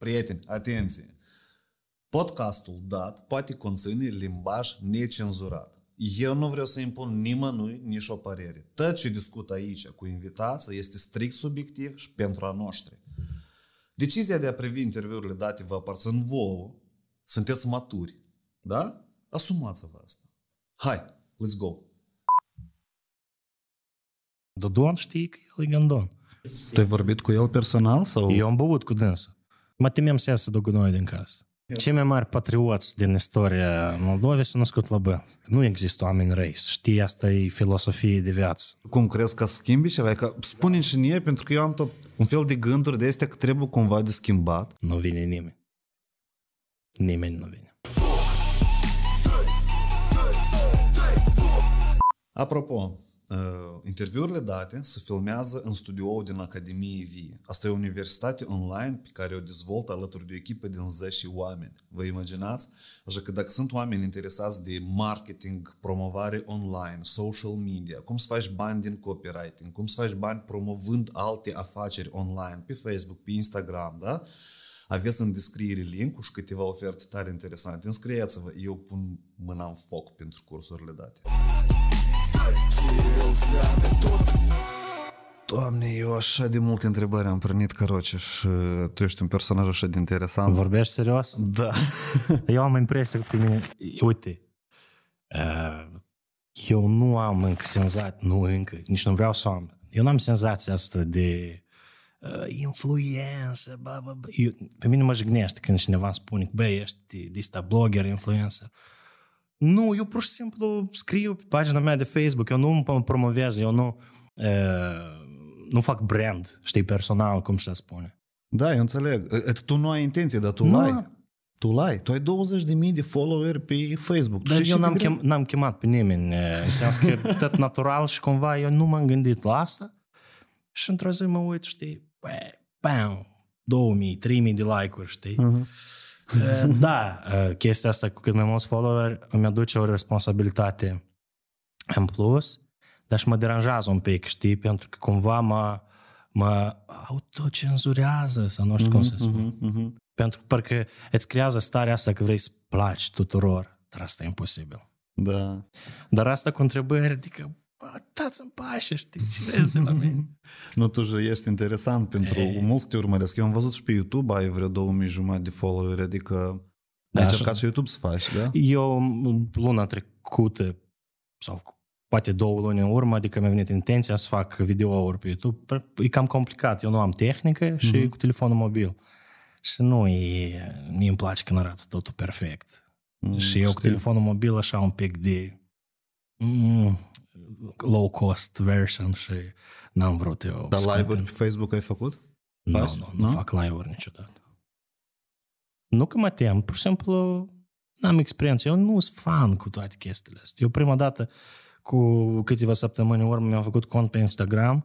Prieteni, atenție! Podcastul dat poate conține limbaj necenzurat. Eu nu vreau să impun nimănui nici o părere. Tot ce discut aici cu invitația este strict subiectiv și pentru a noștri. Decizia de a privi interviurile date vă aparțin vouă, sunteți maturi, da? Asumați-vă asta. Hai, let's go! Dodon știi că e legendon. Tu ai vorbit cu el personal sau? Eu am băut cu dânsul. Mă temem să iasă dugunoiul din casă. Cei mai mari patrioți din istoria Moldovei s-au născut la bă. Nu există oameni răi, știi, asta e filosofie de viață. Cum crezi că schimbi ceva? Că spune și mie, pentru că eu am tot un fel de gânduri de este că trebuie cumva de schimbat. Nu vine nimeni. Nimeni nu vine. Apropo, interviurile date se filmează în studioul din Academie Vie. Asta e o universitate online pe care o dezvolt alături de o echipă din 10 oameni. Vă imaginați? Așa că dacă sunt oameni interesați de marketing, promovare online, social media, cum să faci bani din copywriting, cum să faci bani promovând alte afaceri online, pe Facebook, pe Instagram, da? Aveți în descriere link-ul și câteva oferte tare interesante. Înscrieți-vă, eu pun mâna în foc pentru cursurile date. Doamne, eu așa de multe întrebări am primit, căroce, și uh, tu ești un personaj așa de interesant. Vorbești serios? Da. eu am impresia că pe mine... Uite, uh, eu nu am încă senzat, nu încă, nici nu vreau să am. Eu nu am senzația asta de uh, influență, bă, bă, bă. Eu, pe mine mă jignește când cineva îmi spune, băi, ești de blogger, influencer. Nu, eu pur și simplu scriu pe pagina mea Facebook, eu nu mă promovez, eu nu, nu fac brand, știi, personal, cum se spune. Da, eu înțeleg. Tu nu ai intenție, dar tu nu. ai. Tu l-ai. Tu ai 20 de mii de follower pe Facebook. Dar eu n-am, chem, n-am chemat pe nimeni. În sens că tot natural și cumva eu nu m-am gândit la asta. Și într-o zi mă uit, știi, bam, 2000, 3000 de like-uri, știi? Uh-huh. Ehm, da, ehm, chestia asta cu cât mai mulți follower îmi aduce o responsabilitate în plus, dar și mă deranjează un pic, știi, pentru că cumva mă, mă autocenzurează, sau nu știu mm-hmm, cum să mm-hmm, spun. Mm-hmm, mm-hmm. Pentru că parcă îți creează starea asta că vrei să placi tuturor, dar asta e imposibil. Da. Dar asta cu întrebări, adică, dați-mi pașe, știi, ce vezi de la mine. nu, tu ești interesant pentru Ei. mulți te urmăresc. Eu am văzut și pe YouTube, ai vreo 2000 jumătate de followeri, adică da, ai încercat și YouTube să faci, da? Eu luna trecută sau poate două luni în urmă, adică mi-a venit intenția să fac videouri pe YouTube. E cam complicat, eu nu am tehnică și mm-hmm. cu telefonul mobil. Și nu, e, mie îmi place când arată totul perfect. Mm, și eu știu. cu telefonul mobil așa un pic de... Mm, low cost version și n-am vrut eu. Dar live-uri pe Facebook ai făcut? Nu, no, nu, no, nu fac live-uri niciodată. Nu că mă tem, pur și simplu n-am experiență. Eu nu sunt fan cu toate chestiile astea. Eu prima dată, cu câteva săptămâni urmă, mi-am făcut cont pe Instagram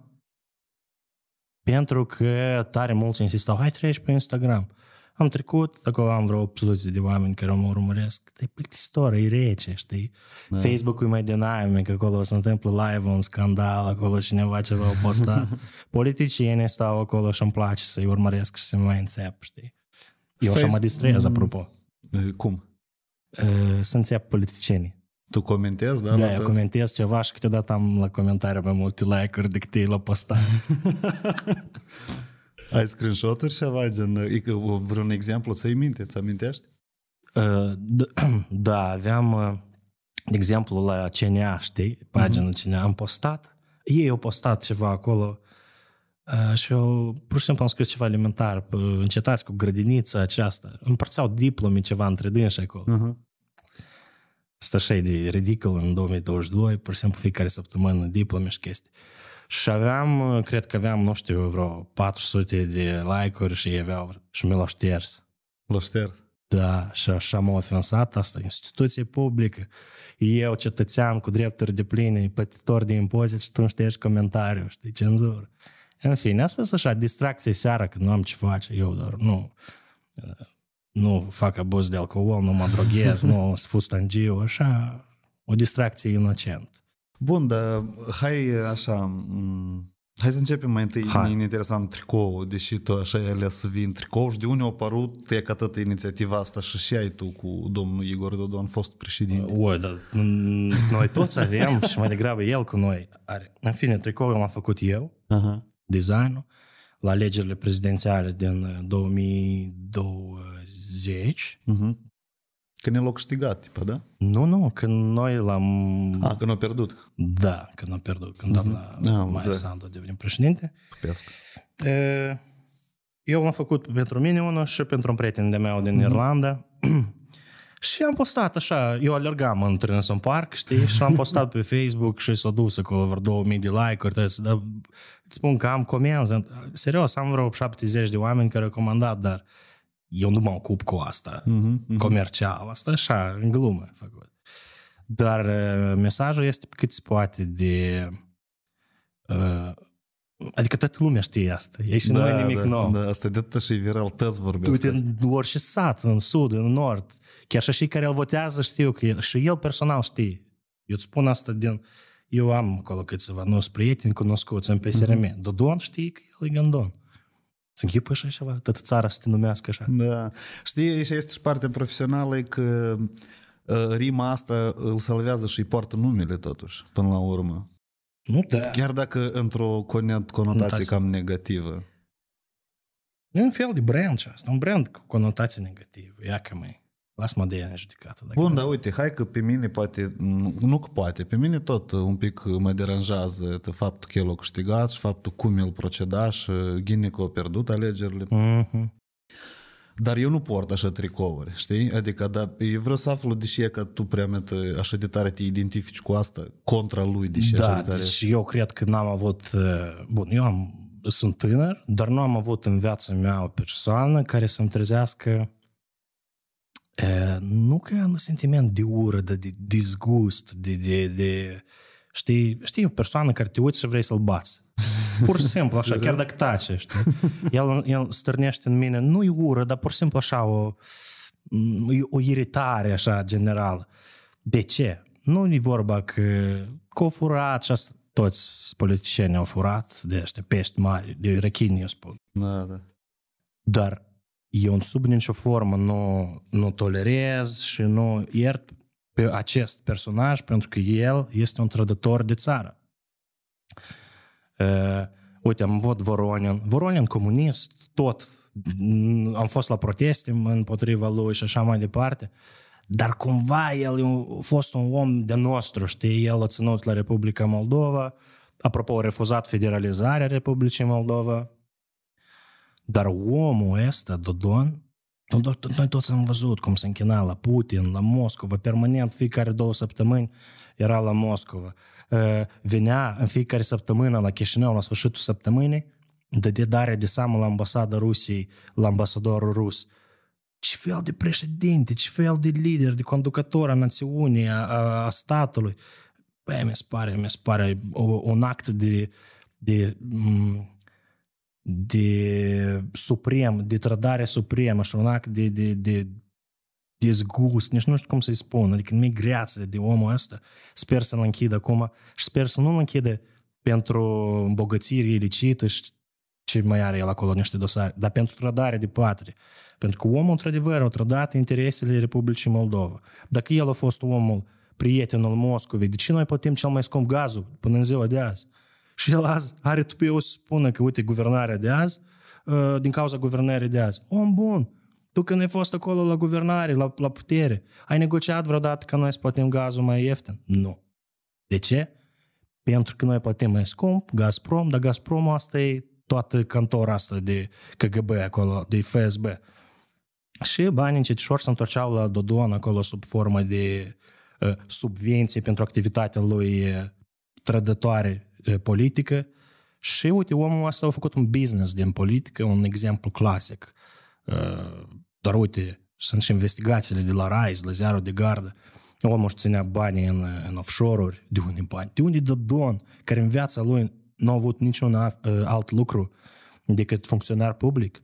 pentru că tare mulți insistau, hai treci pe Instagram. Am trecut, acolo am vreo 800 de oameni care mă urmăresc. E plictisitor, e rece, știi? Da. Facebook-ul e mai dinamic, acolo se întâmplă live un scandal, acolo cineva ceva o posta. Politicienii stau acolo și îmi place să-i urmăresc și să mai înțep, știi? Eu Face... și mă distrez, apropo. Mm. Cum? Uh, să înțep politicienii. Tu comentezi, da? Da, eu comentez ceva și câteodată am la comentarii mai multe like-uri decât ei la posta. Ai screenshot-uri ceva? Gen, vreun exemplu ți-ai minte? Ți amintești? Uh, da, aveam, uh, de exemplu, la CNA, știi? Pagina mhm. uh-huh. CNA. Am postat, ei au postat ceva acolo uh, și eu pur și simplu am scris ceva alimentar, Încetați cu grădinița aceasta. Împărțeau diplome ceva între dânsi acolo. Uh-huh. Asta așa de ridicol în 2022, pur și simplu fiecare săptămână diplome și chestii. Și aveam, cred că aveam, nu știu, vreo 400 de like-uri și aveau, și mi l-au șters. L-au șters? Da, și așa m-a ofensat asta, instituție publică. Eu, cetățean cu drepturi de pline, plătitor de impozit și tu nu ștergi comentariu, știi, cenzură. În fine, asta sunt așa distracție seara când nu am ce face, eu doar nu nu fac abuz de alcool, nu mă droghez, nu sunt fustangiu, așa, o distracție inocentă. Bun, dar hai așa, hai să începem mai întâi, hai. e interesant tricou, deși tu așa ai ales să vii în tricou și de unde a apărut e atât inițiativa asta și și ai tu cu domnul Igor Dodon, fost președinte. Oi, dar noi toți avem și mai degrabă el cu noi are. În fine, tricoul l-am făcut eu, uh-huh. designul, la alegerile prezidențiale din 2020, uh-huh. Când l-au câștigat, tipa, da? Nu, nu, când noi l-am... A, când am pierdut. Da, când am pierdut, când mhm. doamna uh-huh. Maia da. Sandu a devenit președinte. Eu l-am făcut pentru mine unul și pentru un prieten de meu din uh-huh. Irlanda. și am postat așa, eu alergam într-un în parc, știi, și l-am postat pe Facebook și s-a dus acolo vreo 2000 de like-uri. Dar îți spun că am comenzi, serios, am vreo 70 de oameni care au comandat, dar eu nu mă ocup cu asta, uh-huh, uh-huh. comercial, asta așa, în glumă făcut. Dar uh, mesajul este cât se poate de... Uh, Adică toată lumea știe asta. E și da, nu e nimic da, nou. Da, asta de tot și viral tăți vorbesc. Uite, în orice sat, în sud, în nord, chiar și cei care îl votează știu că el, și el personal știe. Eu îți spun asta din... Eu am acolo câțiva nu prieteni cunoscuți în PSRM. Mm-hmm. Dodon știe că el e gândon. Să închipă așa ceva? Toată țara să te numească așa. Da. Știi, și este și partea profesională, e că ă, rima asta îl salvează și îi poartă numele totuși, până la urmă. Nu, da. Chiar dacă într-o conotație, conotație cam negativă. E un fel de brand și asta, un brand cu conotație negativă, ia că mai. Las-mă de ea în judecată. Bun, dar uite, hai că pe mine poate, nu că poate, pe mine tot un pic mă deranjează faptul că el a câștigat și faptul cum el proceda și Ghinică a pierdut alegerile. Uh-huh. Dar eu nu port așa tricouri, știi? Adică da, eu vreau să aflu deși e că tu prea met, așa de tare te identifici cu asta contra lui, deși. da, așa de tare. deci eu cred că n-am avut... Uh, bun, eu am, sunt tânăr, dar nu am avut în viața mea o persoană care să-mi trezească nu că am sentiment de ură, de, de disgust, de, de, de... Știi, știi o persoană care te uiți și vrei să-l bați. Pur și simplu, așa, da. chiar dacă tace, știi? El, el stârnește în mine, nu-i ură, dar pur și simplu așa o, o iritare așa general. De ce? Nu e vorba că, că o furat și asta, toți politicienii au furat de aceste pești mari, de rechini, eu spun. Da, da. Dar eu în sub nicio formă nu, nu tolerez și nu iert pe acest personaj pentru că el este un trădător de țară. Uh, uite, am văzut Voronin. Voronin comunist, tot. Am fost la proteste împotriva lui și așa mai departe. Dar cumva el a fost un om de nostru, știi? El a ținut la Republica Moldova, apropo, a refuzat federalizarea Republicii Moldova, dar omul ăsta, Dodon, noi toți am văzut cum se închina la Putin, la Moscova, permanent, fiecare două săptămâni era la Moscova. Ă, venea în fiecare săptămână la Chișinău, la sfârșitul săptămânii, dădea dare de seamă la ambasada Rusiei, la ambasadorul rus. Ce fel de președinte, ce fel de lider, de conducător a națiunii, a, a statului. Băi, mi se pare, mi se pare un act de, de m- de suprem, de trădare supremă și un act de, de, de dezgust, nici nu știu cum să-i spun, adică mi-e greață de omul ăsta. Sper să-l închid acum și sper să nu-l închide pentru îmbogățire ilicită și ce mai are el acolo niște dosare, dar pentru trădare de patrie. Pentru că omul, într-adevăr, a trădat interesele Republicii Moldova. Dacă el a fost omul prietenul Moscovei, de ce noi plătim cel mai scump gazul până în ziua de azi? Și el azi are tupeu să spună că, uite, guvernarea de azi, uh, din cauza guvernării de azi. Om bun, tu când ai fost acolo la guvernare, la, la putere, ai negociat vreodată că noi să plătim gazul mai ieftin? Nu. De ce? Pentru că noi plătim mai scump, Gazprom, dar Gazprom asta e toată cantora asta de KGB acolo, de FSB. Și banii încet ușor se întorceau la Dodon acolo sub formă de uh, subvenții pentru activitatea lui uh, trădătoare politică și, uite, omul ăsta a făcut un business din politică, un exemplu clasic. Dar, uite, sunt și investigațiile de la Rise, la Ziarul de Gardă. Omul își ținea banii în, în offshore-uri. De unde bani? De unde don? care în viața lui nu a avut niciun alt lucru decât funcționar public,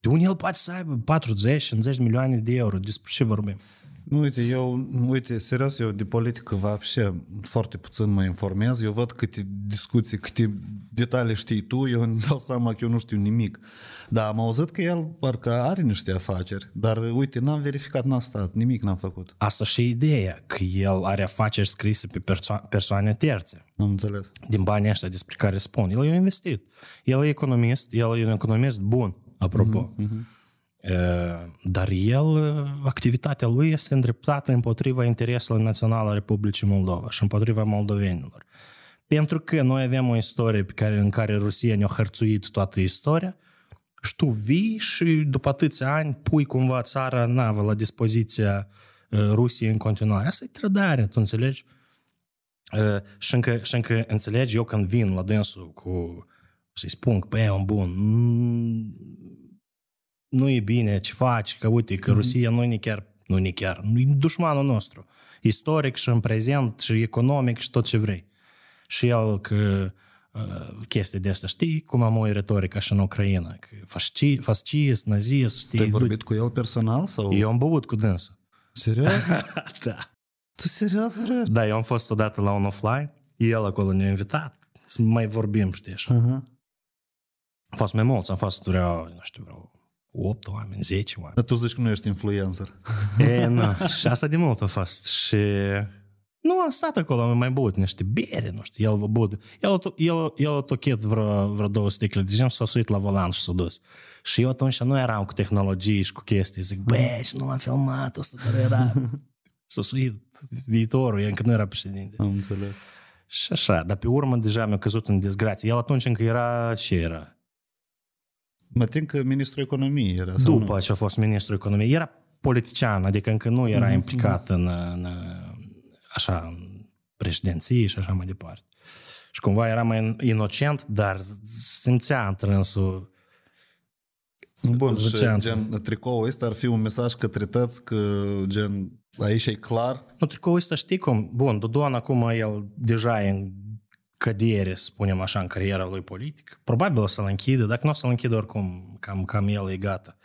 de unde el poate să aibă 40-50 milioane de euro? Despre ce vorbim? Nu, uite, eu, uite, serios, eu de politică вообще foarte puțin mă informez. Eu văd câte discuții, câte detalii știi tu, eu îmi dau seama că eu nu știu nimic. Dar am auzit că el parcă are niște afaceri, dar uite, n-am verificat, n-am stat, nimic n-am făcut. Asta și ideea, că el are afaceri scrise pe perso- persoane terțe. Am înțeles. Din banii ăștia despre care spun. El e investit. El e economist, el e un economist bun, apropo. Mm-hmm. mm-hmm. Э, Dar el, uh, activitatea lui este îndreptată împotriva intereselor naționale a Republicii Moldova și împotriva moldovenilor. Pentru că noi avem o istorie pe care, în care Rusia ne-a hărțuit toată istoria și tu vii și după atâția ani pui cumva țara navă la dispoziția uh, Rusiei în continuare. Asta e trădare, tu înțelegi? Uh, și încă, și încă înțelegi, eu când vin la dânsul cu să-i spun că, băi, un bun, nu e bine ce faci, că uite, că mhm. Rusia nu e chiar, nu e chiar, nu e dușmanul nostru. Istoric și în prezent și economic și tot ce vrei. Și el că ă, chestii de asta, Știi cum am o retorică și în Ucraina? Fascist, nazist, știi? Te-ai vorbit cu el personal? sau? Eu am băut cu dânsă. Serios? da. Tu serios, vrei? Da, eu am fost odată la un offline, el acolo ne-a invitat să mai vorbim, știi așa. Uh-huh. Am fost mai mulți, am fost vreo, nu știu, vreo 8 oameni, 10 oameni. Dar tu zici că nu ești influencer. E, nu. Și asta de mult a fost. Și nu, am stat acolo, am mai băut niște bere, nu știu, el vă băut. El, el, el a tochet vreo, vreo două sticle de gen și s-a suit la volan și s-a dus. Și eu atunci nu eram cu tehnologii și cu chestii. Zic, bă, și nu l-am filmat, asta era... s-a suit viitorul, eu încă nu era președinte. Am înțeles. Și așa, dar pe urmă deja mi-a căzut în dezgrație. El atunci încă era, ce era? Mă tem că ministrul economiei era. După nu? ce a fost ministrul economiei. Era politician, adică încă nu era mm-hmm. implicat mhm. în, în așa, în președinție și așa mai departe. Și cumva era mai inocent, dar simțea întrânsul Bun, și gen, tricoul ăsta ar fi un mesaj către tăți că gen, aici e clar? Nu, tricoul ăsta știi cum, bun, Dodon acum el deja e în кадиерис punem așa în cariera lui politic. Probabil o să-l închidă, dacă nu o să-l închidă oricum, cam, cam el e gata.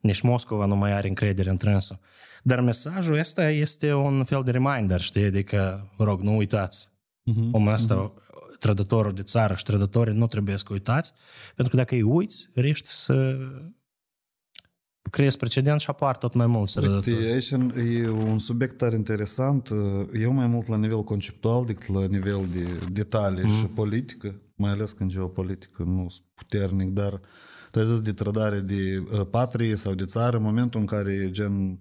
Nici Moscova nu mai are încredere în trânsul. Dar mesajul ăsta este un fel de reminder, știi? Adică, rog, nu uitați. Uh-huh, Omul ăsta, uh-huh. trădătorul de țară și trădătorii nu trebuie să uitați, pentru că dacă îi uiți, riști să creezi precedent și apar tot mai mult Uite, aici e un subiect tare interesant. Eu mai mult la nivel conceptual decât la nivel de detalii mm. și politică, mai ales când geopolitică nu sunt puternic, dar tu ai zis de trădare de uh, patrie sau de țară, în momentul în care gen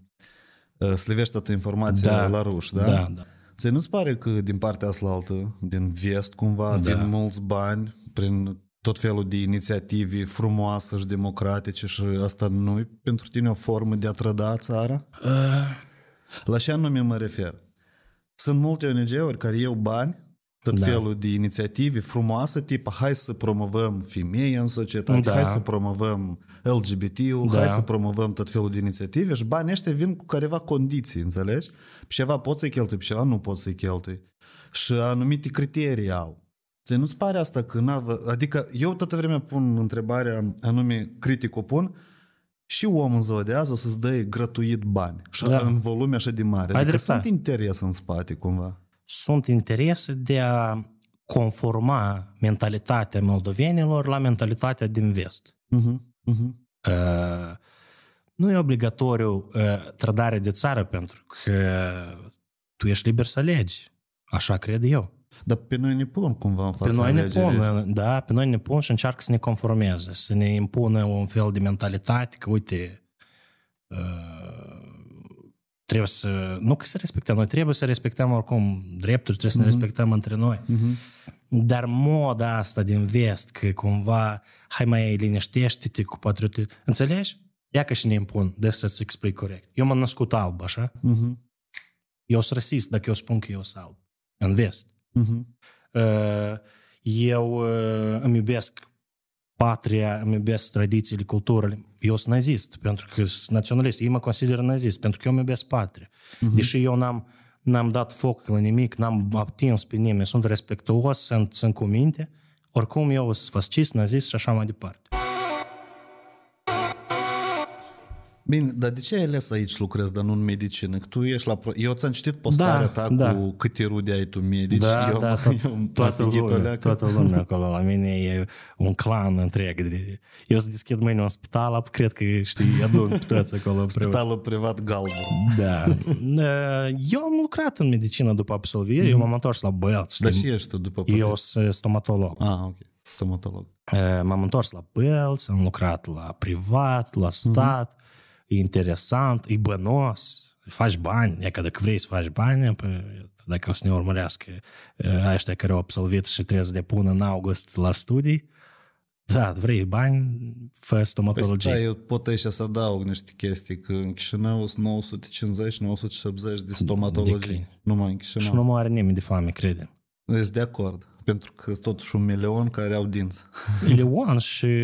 uh, slivești toată informația da. la ruși, da? Da, da. Ți nu-ți pare că din partea asta altă, din vest cumva, da. vin mulți bani prin tot felul de inițiative frumoase și democratice și asta nu pentru tine o formă de a trăda țara? Uh. La ce anume mă refer? Sunt multe ONG-uri care iau bani tot da. felul de inițiative frumoase, tipa, hai să promovăm femei în societate, da. hai să promovăm LGBT-ul, da. hai să promovăm tot felul de inițiative și banii ăștia vin cu careva condiții, înțelegi? Pe ceva poți să-i cheltui, ceva nu poți să-i cheltui. Și anumite criterii au. Ți nu-ți pare asta că n Adică eu toată vremea pun întrebarea, anume critic o pun, și omul în de azi o să-ți dă gratuit bani, și da. în volume așa de mare. Adică Adresa. sunt interes în spate cumva. Sunt interese de a conforma mentalitatea moldovenilor la mentalitatea din vest. Uh-huh, uh-huh. Uh, nu e obligatoriu uh, trădare de țară pentru că tu ești liber să alegi. Așa cred eu. Dar pe noi ne pun cumva în fața Pe noi ne pun, da, pe noi ne pun și încearcă să ne conformeze, să ne impună un fel de mentalitate, că uite, ă, trebuie să, nu că să respectăm, noi trebuie să respectăm oricum drepturi, trebuie să mm-hmm. respectăm între noi. Mm-hmm. Dar moda asta din vest, că cumva, hai mai liniștește-te cu patriotism, înțelegi? Ia că și ne impun, de să-ți explic corect. Eu m-am născut alb, așa? Mm-hmm. Eu sunt rasist dacă eu spun că eu sunt alb. În vest. Uh-huh. Eu uh, îmi iubesc patria, îmi iubesc tradițiile, culturile. Eu sunt nazist, pentru că sunt naționalist. Ei mă consideră nazist, pentru că eu îmi iubesc patria. Uh-huh. Deși eu n-am, n-am dat foc la nimic, n-am atins pe nimeni, sunt respectuos, sunt, sunt cu minte, oricum eu sunt fascist, nazist și așa mai departe. Bine, dar de ce ai ales aici lucrezi, dar nu în medicină? Că tu ești la... Pro... Eu ți-am citit postarea da, ta da. cu e rude ai tu medici. Da, eu, da, tot, eu toată, lumea, toată lumea acolo la mine e un clan întreg. De... Eu să deschid mâine un spital, cred că știi, adun pe toți acolo. Spitalul privat galben. Da. Eu am lucrat în medicină după absolvire, mm-hmm. eu m-am mhm. întors la băiat. Dar și ești tu după Eu sunt stomatolog. Ah, ok. Stomatolog. Eh, m-am întors la Pels, am lucrat la privat, la mhm. stat. Mm-hmm e interesant, e bănos, faci bani, e că dacă vrei să faci bani, păi, dacă o să ne urmărească ăștia care au absolvit și trebuie să depună în august la studii, da, vrei bani, fă stomatologie. Păi stai, eu pot aici să adaug niște chestii, că în Chișinău sunt 950-970 de stomatologii. Nu Numai în Chișinău. Și nu mai are nimeni de foame, credem. Ești de acord, pentru că sunt totuși un milion care au dinți. Milion și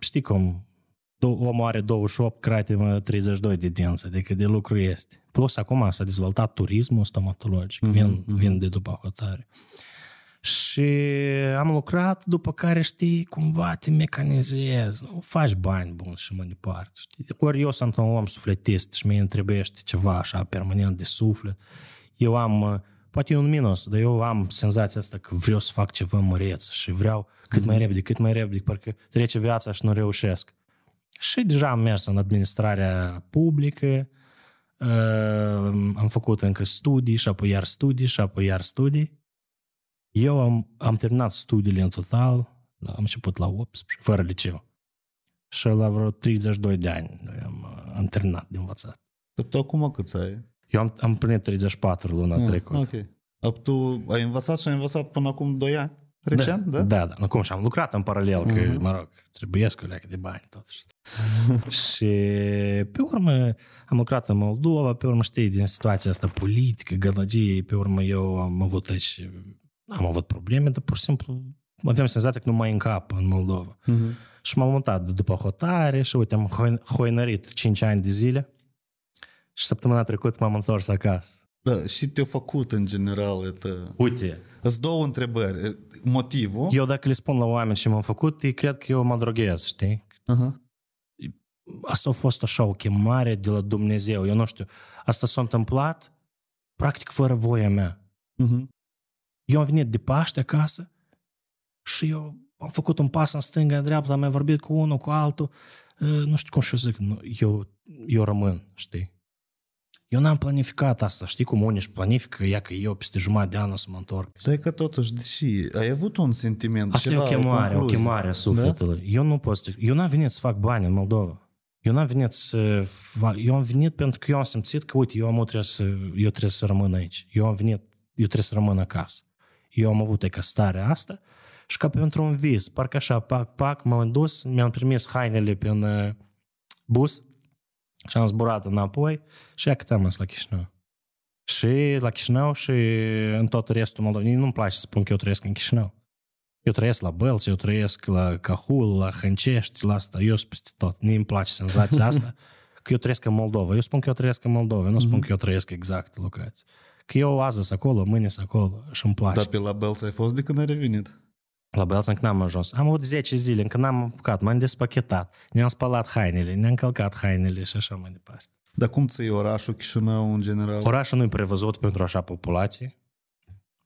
știi cum, omul are 28, crate 32 de dinți, adică de lucru este. Plus acum s-a dezvoltat turismul stomatologic, mm-hmm. vin, mhm. vin de după hotare. Și am lucrat, după care, știi, cumva te mecanizezi, nu faci bani buni și mă departe, știi. Ori eu sunt un om sufletist și mie îmi trebuiește ceva așa permanent de suflet. Eu am, poate e un minus, dar eu am senzația asta că vreau să fac ceva măreț și vreau cât mhm. mai repede, cât mai repede, parcă trece viața și nu reușesc. Și deja am mers în administrarea publică, uh, am făcut încă studii și apoi iar studii și apoi iar studii. Eu am, am terminat studiile în total, da, am început la 18, fără liceu. Și la vreo 32 de ani am, am terminat de învățat. Dar tu acum cât ai? Eu am, am plinit 34 luna mm, trecută. Ok. Tu ai învățat și ai învățat până acum 2 ani? Recent, da? Da, da. da. Cum și am lucrat în paralel, că, uh-huh. mă rog, trebuie să leacă de bani, totuși. și pe urmă am lucrat în Moldova, pe urmă știi din situația asta politică, gălăgie, pe urmă eu am avut aici, deci, am avut probleme, dar pur și simplu aveam senzația că nu mai încap în Moldova. Uh-huh. Și m-am mutat după hotare și uite, am hoinărit 5 ani de zile și săptămâna trecută m-am întors acasă. Da, și te-a făcut în general, это... Uite, sunt două întrebări. Motivul... Eu dacă le spun la oameni ce m-am făcut, ei cred că eu mă droghez, știi? Uh-huh. Asta a fost așa o chemare de la Dumnezeu. Eu nu știu. Asta s-a întâmplat practic fără voia mea. Uh-huh. Eu am venit de Paște acasă și eu am făcut un pas în stânga, în dreapta, am mai vorbit cu unul, cu altul. Eh, nu știu cum și eu zic, eu, eu rămân, știi? Eu n-am planificat asta, știi cum unii își planifică, ia că eu peste jumătate de an o să mă întorc. Da, că totuși, deși ai avut un sentiment Asta ceva, e o chemare, o, o chemare a sufletului. Da? Eu nu pot să... Eu n-am venit să fac bani în Moldova. Eu n-am venit să... Fac, eu am venit pentru că eu am simțit că, uite, eu, am, trebuie, să, eu trebuie să rămân aici. Eu am venit, eu trebuie să rămân acasă. Eu am avut ca starea asta și ca pentru un vis. Parcă așa, pac, pac, m-am dus, mi-am trimis hainele pe un uh, bus, și am zburat înapoi și a câte am la Chișinău. Și la Chișinău și în tot restul Moldovei. Nu-mi place să spun că eu trăiesc în Chișinău. Eu trăiesc la Bălți, eu trăiesc la Cahul, la Hâncești, la asta. Eu sunt peste tot. Nu-mi place senzația asta că eu trăiesc în Moldova. Eu spun că eu trăiesc în Moldova, nu spun mhm. că eu trăiesc exact locație. Că eu azi acolo, mâine acolo și îmi place. Dar pe la Bălți ai fost de când ai revenit? La băiat că n-am ajuns. Am avut 10 zile, încă n-am apucat, m-am despachetat, ne-am spălat hainele, ne-am călcat hainele și așa mai departe. Dar cum ții orașul Chișinău în general? Orașul nu e prevăzut pentru așa populație.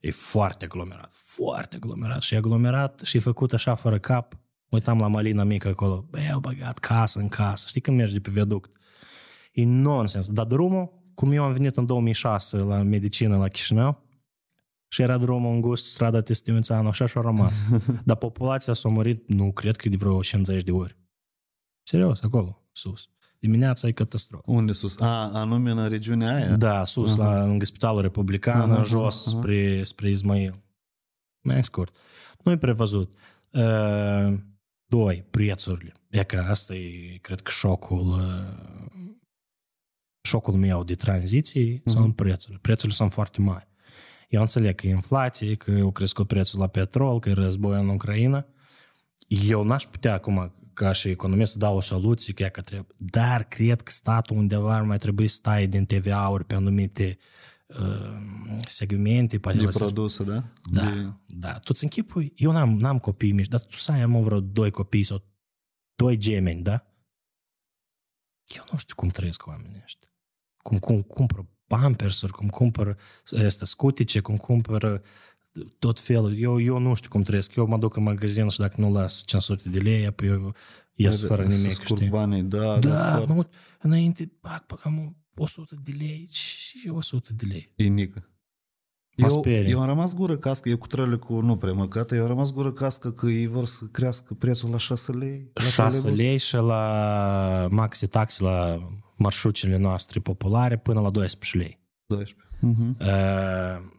E foarte aglomerat, foarte aglomerat și e aglomerat și e făcut așa fără cap. Uitam la Malina mică acolo, băi, au băgat casă în casă, știi când mergi de pe viaduct. E nonsens, dar drumul, cum eu am venit în 2006 la medicină la Chișinău, și era drumul îngust, strada Testimițanu, așa și-a rămas. Dar populația s-a murit, nu, cred că de vreo 50 de ori. Serios, acolo, sus. Dimineața e catastrofă. Unde sus? A, anume în regiunea aia? Da, sus, uh-huh. la, în Spitalul Republican, uh-huh. jos, uh-huh. spre, spre Izmail. Mai scurt. Nu-i prevăzut. Uh, doi, prețurile. E că asta e, cred că, șocul uh, șocul meu de tranziție uh-huh. sunt prețurile. Prețurile sunt foarte mari. Eu înțeleg că e inflație, că au crescut prețul la petrol, că e război în Ucraina. Eu n-aș putea acum, ca și economist, să dau o soluție că ea că trebuie. Dar cred că statul undeva ar mai trebui să taie din TVA-uri pe anumite segmente. Poate de produse, da? Da, de... da. Tu îți închipui? Eu n-am, n-am copii mici, dar tu să ai am vreo doi copii sau doi gemeni, da? Eu nu știu cum trăiesc oamenii ăștia. Cum, cum, cum pampersuri, cum cumpăr este, scutice, cum cumpăr tot felul. Eu, eu nu știu cum trăiesc. Eu mă duc în magazin și dacă nu las 500 de lei, apoi eu ies fără nimic. Știi? Banii, da, da, da mă, înainte, pac, pac, am 100 de lei și 100 de lei. E nică. Eu, eu am rămas gură cască, eu cu cu nu prea măcată, eu am rămas gură cască că ei vor să crească prețul la 6 lei. La 6 lei lei și la maxi taxi la marșrucile noastre populare până la 12 lei. 12. Uh-huh. Mhm. Uh,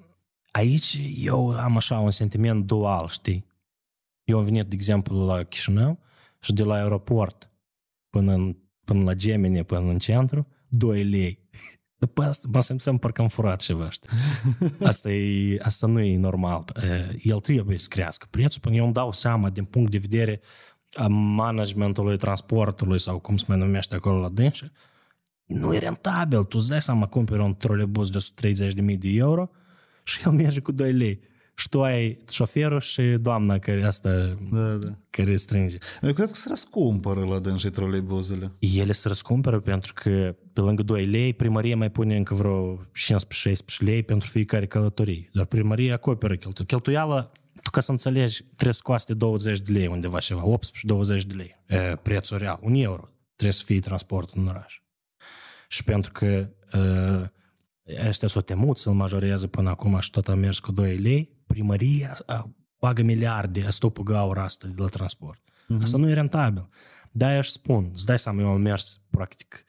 Aici eu am așa un sentiment dual, știi? Eu am venit, de exemplu, la Chișinău și de la aeroport până, în, până la Gemini, până în centru, 2 lei. După pe asta, mă simțeam parcă am furat ceva, Asta, e, asta nu e normal. El trebuie să crească prețul, până eu îmi dau seama din punct de vedere a managementului transportului sau cum se mai numește acolo la dânșă, nu e rentabil. Tu îți dai seama, cumperi un trolebus de 130.000 de euro și el merge cu 2 lei și tu ai șoferul și doamna care asta da, da. care strânge. Eu cred că se răscumpără la dânșii troleibuzele. Ele se răscumpără pentru că pe lângă 2 lei primăria mai pune încă vreo 15-16 lei pentru fiecare călătorie. Dar primăria acoperă cheltuială. Cheltuială tu ca să înțelegi, trebuie să coste 20 de lei undeva ceva, 18-20 de lei, e, prețul real, un euro, trebuie să fie transport în oraș. Și pentru că e, ăștia s-au temut să-l majorează până acum și tot a mers cu 2 lei, primărie bagă miliarde, a stopă gaura asta de la transport. Uh-huh. Asta nu e rentabil. Da, aș spun, îți dai seama, eu am mers practic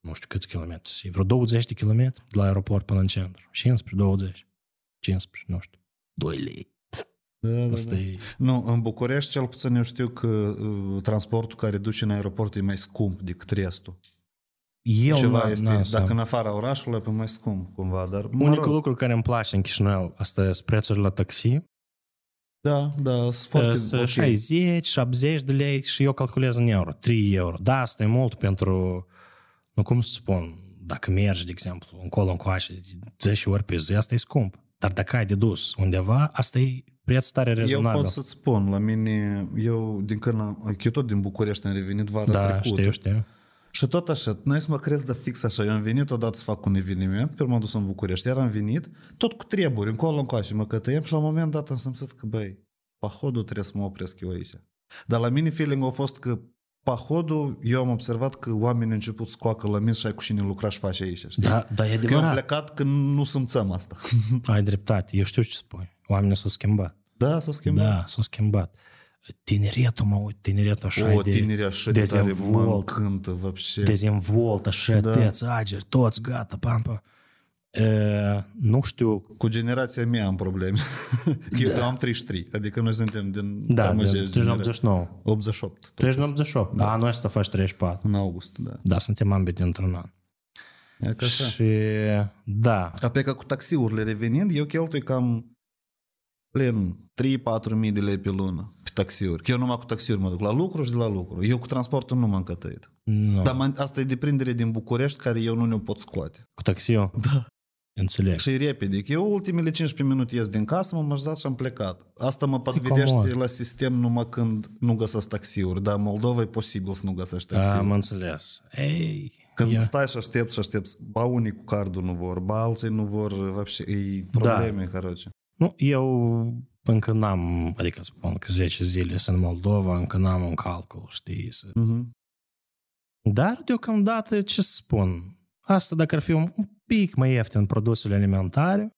nu știu câți kilometri, e vreo 20 de kilometri de la aeroport până în centru. 15, 20, 15, nu știu, 2 lei. Da, da, da. E... Nu, în București cel puțin eu știu că uh, transportul care duce în aeroport e mai scump decât restul eu ceva n-a, este, n-a, dacă în afara orașului, pe mai scump cumva. Dar, mă Unicul rog. lucru care îmi place în Chișinău, asta e prețurile la taxi. Da, da, sunt foarte S-s ok. 60, 70 de lei și eu calculez în euro, 3 euro. Da, asta e mult pentru, nu cum să spun, dacă mergi, de exemplu, încolo, încoace, 10 ori pe zi, asta e scump. Dar dacă ai de dus undeva, asta e preț tare rezonabil. Eu pot să-ți spun, la mine, eu din când am, eu tot din București am revenit vara da, trecută. Da, știu, știu. Și tot așa, noi să mă crezi de fix așa, eu am venit odată să fac un eveniment, pe urmă am dus în București, iar am venit, tot cu treburi, încolo și mă cătăiem și la un moment dat am simțit că, băi, pahodul trebuie să mă opresc eu aici. Dar la mine feeling a fost că pahodul, eu am observat că oamenii au început să coacă la mine și ai cu cine lucra și face aici, știi? Da, da, e adevărat. Că eu am plecat că nu simțăm asta. ai dreptate, eu știu ce spui. Oamenii s-au schimbat. Da, s-au schimbat. Da, s-au schimbat tineretul, mă, tineretul așa o, de tineri așa de dezinvolt, mă încântă, vopșe. dezinvolt, așa, da. tăți, ageri, toți, gata, pam, pam. E, nu știu... Cu generația mea am probleme. Eu da. am 33, adică noi suntem din... Da, din, din, 89. 88. Tu ești 88. Da. A, da, noi să faci 34. În august, da. Da, suntem ambii dintr-un an. Adică și așa. da. Apoi ca cu taxiurile revenind, eu cheltui cam plin 3-4 mii de lei pe lună taxiuri. Că eu numai cu taxiuri mă duc la lucru și de la lucru. Eu cu transportul nu m-am cătăit. No. Dar asta e deprindere din București care eu nu ne-o pot scoate. Cu taxiul? Da. Înțeleg. Și repede. Că eu ultimele 15 minute ies din casă, m-am ajutat și am plecat. Asta mă podvedește păi la sistem numai când nu găsesc taxiuri. Dar în Moldova e posibil să nu găsești da, taxiuri. Am înțeles. Ei, când yeah. stai și aștepți și aștepți, ba unii cu cardul nu vor, ba alții nu vor, вообще, e da. probleme, da. care, Nu, eu încă n-am, adică spun că 10 zile sunt în Moldova, încă n-am un calcul, știi? Să... Uh-huh. Dar deocamdată ce spun? Asta dacă ar fi un pic mai ieftin produsele alimentare,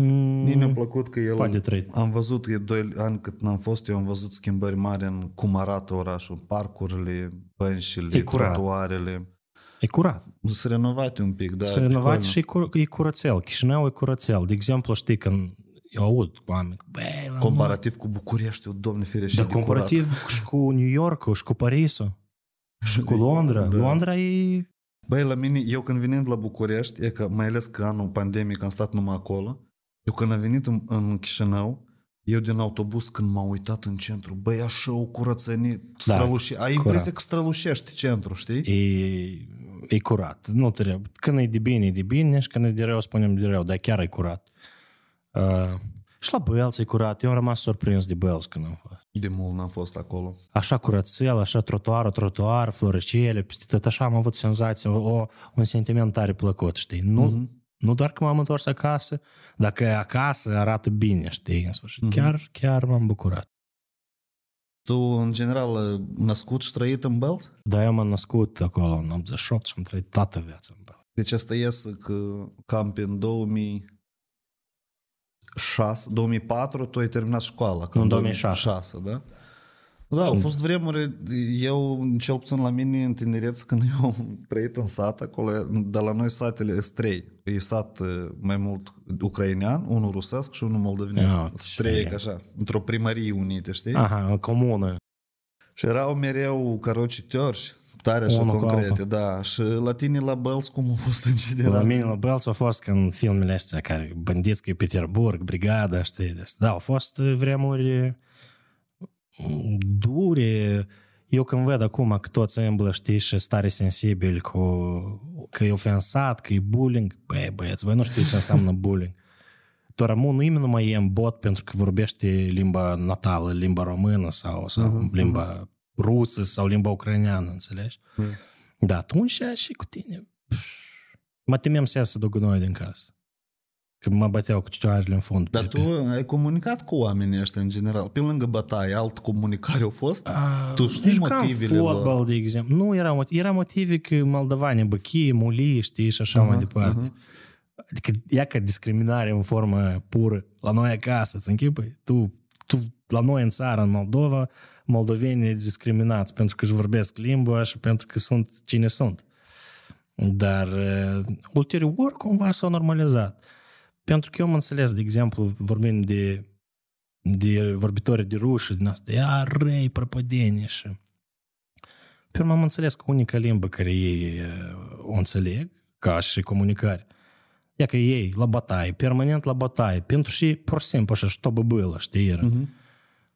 mm, mi-a plăcut că el... Am văzut, e doi ani cât n-am fost, eu am văzut schimbări mari în cum arată orașul, parcurile, bănșile, trotuarele. E curat. s renovate un pic, da. s și e, cur- e curățel. Chișinău e curățel. De exemplu, știi, când eu aud oameni, la Comparativ mă... cu Bucureștiul, domne firește. Da, comparativ și cu New York și cu paris Și cu Londra. Da. Londra e... Băi, la mine, eu când venim la București, e că mai ales că anul pandemic am stat numai acolo, eu când am venit în, în Chișinău, eu din autobuz când m-am uitat în centru, băi, așa o curățenie, străluși, da, ai curat. impresia că strălușești centru, știi? E, e curat, nu trebuie. Când e de bine, e de bine și când e de rău, spunem de rău, dar chiar e curat. Uh, și la Bells e curat. Eu am rămas surprins de Bells când am fost. De mult n-am fost acolo. Așa curățel, așa trotuar, trotuar, floricele, peste tot așa am avut senzație, o, un sentiment tare plăcut, știi? Nu, uh-huh. nu doar că m-am întors acasă, dacă acasă arată bine, știi, în sfârșit. Uh-huh. Chiar, chiar m-am bucurat. Tu, în general, născut și trăit în Belț? Da, eu m-am născut acolo în 88 și am trăit toată viața în Belț. Deci asta iese că cam în 2000 2006, 2004 tu ai terminat școala. În 2006. 2006 da? Da, au mm. fost vremuri, eu cel puțin la mine în tinereț când eu am trăit în sat acolo, de la noi satele sunt trei. E sat uh, mai mult ucrainean, unul rusesc și unul moldovenesc. Ah, no, trei, așa, într-o primărie unite, știi? Aha, în comună. Și erau mereu carocitori tare și concrete, da. Și la tine la Bells cum a fost în general? La mine la Bells a fost că în filmele astea care Banditski, Peterburg, Brigada, știi, da, au fost vremuri mm, dure. Eu când văd acum că toți îmblă, știi, și stare sensibil cu că e ofensat, că e bullying, băi, băieți, voi nu știți ce înseamnă bullying. Doramu nu imенно mai e în bot pentru că vorbește limba natală, limba română sau, sau uh-huh, limba uh-huh rusă sau limba ucraineană, înțelegi? Mm. Da, atunci și cu tine. Pff, mă temeam să iasă gunoi din casă. Că mă băteau cu citoarele în fund. Dar tu ai comunicat cu oamenii ăștia în general? Pe lângă bătaie, alt comunicare au fost? A, tu știi deci motivele fotbal, de exemplu. Nu, era, motiv, era motive că moldovani, băchii, mulii, știi, și așa uh-huh, mai departe. Uh-huh. Adică, ia ca discriminare în formă pură, la noi acasă, să închipă? Tu, tu la noi în țară, în Moldova, moldovenii discriminați pentru că își vorbesc limba și pentru că sunt cine sunt. Dar ulterior cumva s-au normalizat. Pentru că eu am înțeles, de exemplu, vorbind de, de vorbitori de ruși, din asta, ia răi, prăpădenie și... Pe urmă am înțeles că unica limbă care ei o înțeleg, ca și comunicare, e că ei la bătaie, permanent la bătaie, pentru și pur și simplu așa, știi, era. Uh-huh.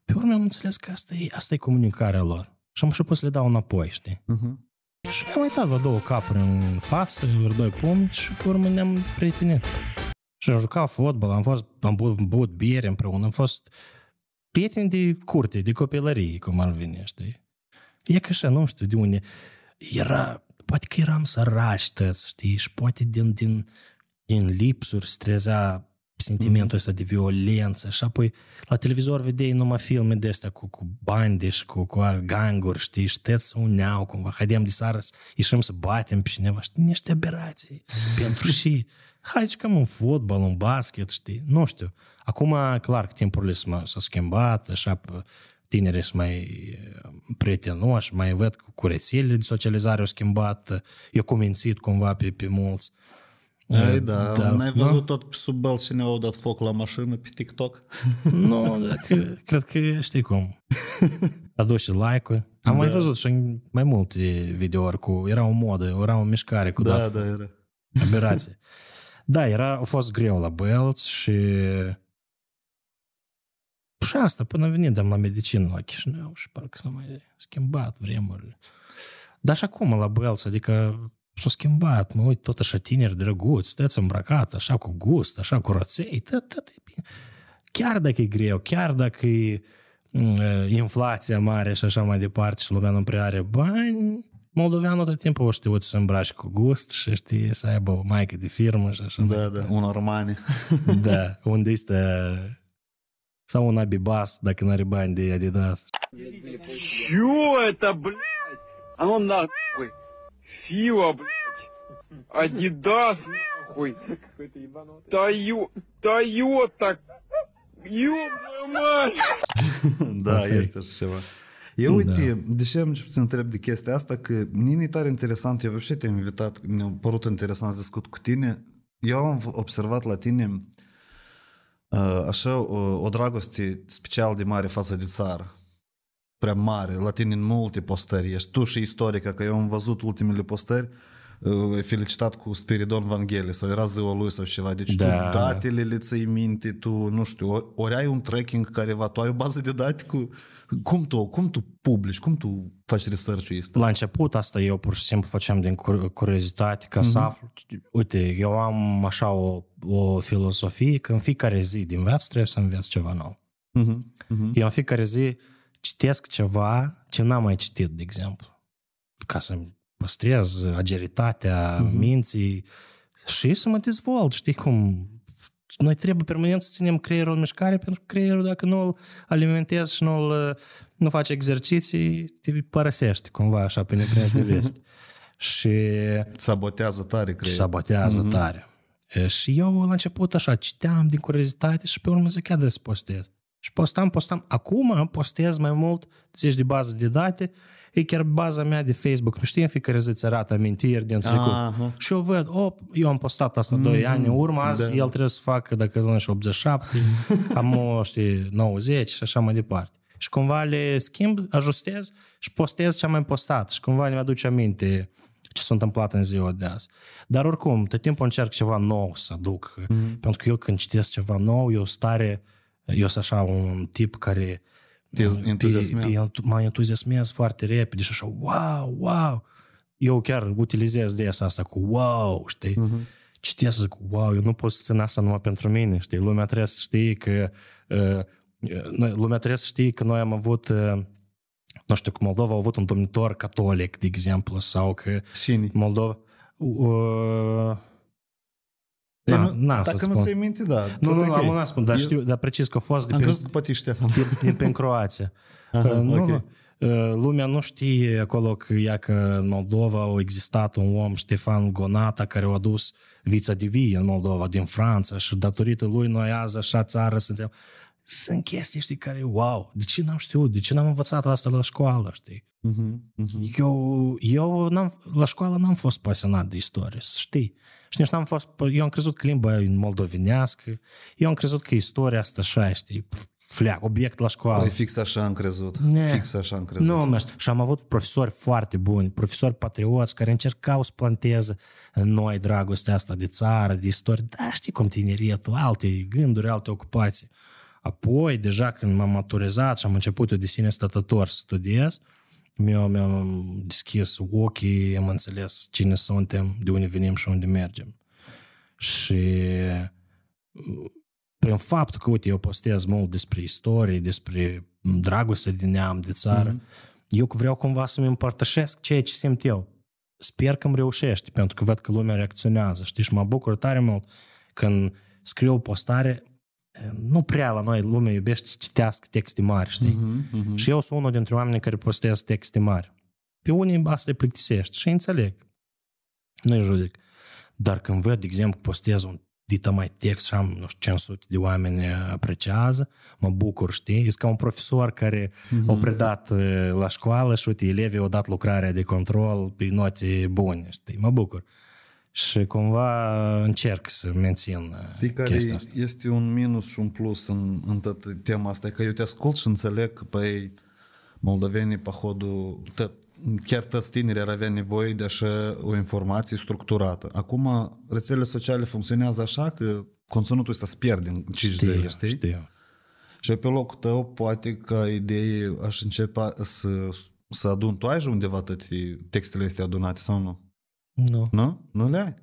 Pe urmă am înțeles că asta e, asta e comunicarea lor. Și am pus să le dau înapoi, știi? Uh-huh. Și mi-am uitat vreo două capuri în față, vreo doi pumni și pe urmă ne-am prietenit. Și am jucat fotbal, am fost, am băut biere împreună, am fost prieteni de curte, de copilărie, cum ar veni, știi? E că așa, nu știu de unde. Era, poate că eram sărași tăți, știi? Și poate din, din, din lipsuri trezea sentimentul ăsta de violență și apoi la televizor vedeai numai filme de astea cu, cu bandi și cu, cu ganguri, știi, șteți să uneau cumva, haideam de sară să ieșim să batem pe cineva, știi, niște aberații pentru și hai să cam fotbal, un basket, știi, nu știu. Acum, clar că timpurile s-au schimbat, așa, tinerii sunt mai uh, prietenoși, mai văd cu rețelele de socializare au schimbat, uh, eu convințit cumva pe, pe mulți. Ai, da. da, da. N-ai văzut da? tot sub și ne au dat foc la mașină pe TikTok? Nu, no, cred că știi cum. Aduce like ul Am da. mai văzut și mai multe videouri cu... Era o modă, era o mișcare cu da, dat da, era. aberație. da, era, a fost greu la bălți și... Și asta, până venim la medicină la Chișinău și parcă s a mai schimbat vremurile. Dar și acum la bălți, adică s-a schimbat, mă uit tot așa tineri, drăguți, tăți îmbrăcat, așa cu gust, așa cu curăței, tot, da, da, da, chiar dacă e greu, chiar dacă mm, e inflația mare și așa mai departe și lumea nu prea are bani, moldoveanul tot timpul o știut să îmbraci cu gust și știi să aibă o maică de firmă și așa. Da, da, un Armani. da, unde este sau un Abibas, dacă n-are bani de Adidas. Чё это, блядь? А ну нахуй! Фила, блядь. Адидас, нахуй. Какой-то ебанутый. Тойота. Ёбаная мать. Да, есть este așa ceva. Eu, uite, da. de ce am început să întreb de chestia asta, că mine e tare interesant, eu și te-am invitat, mi-a părut interesant să discut cu tine. Eu am observat la tine așa o, o dragoste special de mare față de țară prea mare, la tine în multe postări ești, tu și istorica, că eu am văzut ultimele postări, uh, e felicitat cu Spiridon Vanghelie sau era ziua lui sau ceva. Deci da, tu da. datele le ții minte, tu, nu știu, ori ai un tracking careva, tu ai o bază de date cu... Cum tu, cum tu publici, cum tu faci research-ul ăsta? La început asta eu pur și simplu făceam din curiozitate ca mm-hmm. să mhm. aflu. Uite, eu am așa o, o filosofie că în fiecare zi din viață trebuie să înveți ceva nou. Mm-hmm. Mm-hmm. Eu în fiecare zi uh, citesc ceva ce n-am mai citit, de exemplu, ca să-mi păstrez agilitatea mm-hmm. minții și să mă dezvolt, știi cum? Noi trebuie permanent să ținem creierul în mișcare pentru că creierul, dacă nu îl alimentezi și nu, îl, nu faci exerciții, te părăsești cumva așa pe neprins de vest. și... Sabotează tare creierul. Sabotează mm-hmm. tare. Și eu la început așa citeam din curiozitate și pe urmă zic, ia să postez. Și postam, postam. Acum postez mai mult, zici de bază de date, e chiar baza mea de Facebook. Nu știu în fiecare zi ți arată amintiri din trecut. Aha. Și eu văd, op, eu am postat asta mm-hmm. 2 ani în urmă, azi da. el trebuie să facă, dacă nu știu, 87, am, știi, 90 și așa mai departe. Și cumva le schimb, ajustez și postez ce am mai postat. Și cumva ne aduce aminte ce s-a întâmplat în ziua de azi. Dar oricum, tot timpul încerc ceva nou să aduc. Mm-hmm. Pentru că eu când citesc ceva nou, eu stare eu sunt așa un tip care te entuziasmează. mă entuziasmez foarte repede și așa, wow, wow. Eu chiar utilizez de asta cu wow, știi? Uh-huh citesc, zic, wow, eu nu pot să țin asta numai pentru mine, știi, lumea trebuie să știe că uh, lumea trebuie să știe că noi am avut uh, nu știu, că Moldova a avut un domnitor catolic, de exemplu, sau că Cine? Moldova uh, deci na, nu, na, dacă nu spun. ți-ai minte, da. Nu, nu, okay. nu, un spun, dar, știu, dar precis că a fost de pe, crezut că poate Ștefan. pe în Croația. Aha, uh, nu, okay. Uh, lumea nu știe acolo că ia că în Moldova au existat un om, Ștefan Gonata, care a adus vița de vie în Moldova, din Franța și datorită lui noi azi așa țară suntem. Sunt chestii, știi, care, wow, de ce n-am știut, de ce n-am învățat asta la școală, știi? Uh-huh, uh-huh. Eu, eu n-am, la școală n-am fost pasionat de istorie, să știi. Și nici n-am fost, eu am crezut că limba e moldovenească, eu am crezut că istoria asta așa, știi, fleac, obiect la școală. Păi fix așa am crezut. Ne. Fix așa am crezut. Nu, mergi. Și am avut profesori foarte buni, profesori patrioți care încercau să planteze noi dragostea asta de țară, de istorie. Da, știi cum tineretul, alte gânduri, alte ocupații. Apoi, deja când m-am maturizat și am început eu de sine stătător să studiez, mi-am, mi-am deschis ochii, am înțeles cine suntem, de unde venim și unde mergem. Și prin faptul că, uite, eu postez mult despre istorie, despre dragoste din neam, de țară, mm-hmm. eu vreau cumva să-mi împărtășesc ceea ce simt eu. Sper că îmi reușește, pentru că văd că lumea reacționează, știi, și mă bucur tare mult când scriu o postare, nu prea la noi lumea iubește să citească texte mari, știi? Uh-huh, uh-huh. Și eu sunt unul dintre oamenii care postez texte mari. Pe unii asta îi plictisește și înțeleg. Nu-i judec. Dar când văd, de exemplu, postez un dită mai text și am, nu știu, 500 de oameni apreciază, mă bucur, știi? Ești ca un profesor care uh-huh. Mhm. a predat uh, la școală și, uite, elevii au dat lucrarea de control pe note bune, știi? Mă bucur. Uh, și cumva încerc să mențin uh, Știi care asta. este un minus și un plus în, în toată tema asta, că eu te ascult și înțeleg că păi moldovenii pahodul, tă, chiar toți tinerii ar avea nevoie de așa o informație structurată. Acum rețelele sociale funcționează așa că conținutul ăsta se pierde în 5 știu, zile, știi? Știu. Și pe locul tău poate ca idee aș începe să, să adun. Tu ai undeva toate textele este adunate sau nu? Nu. Nu? Nu le ai?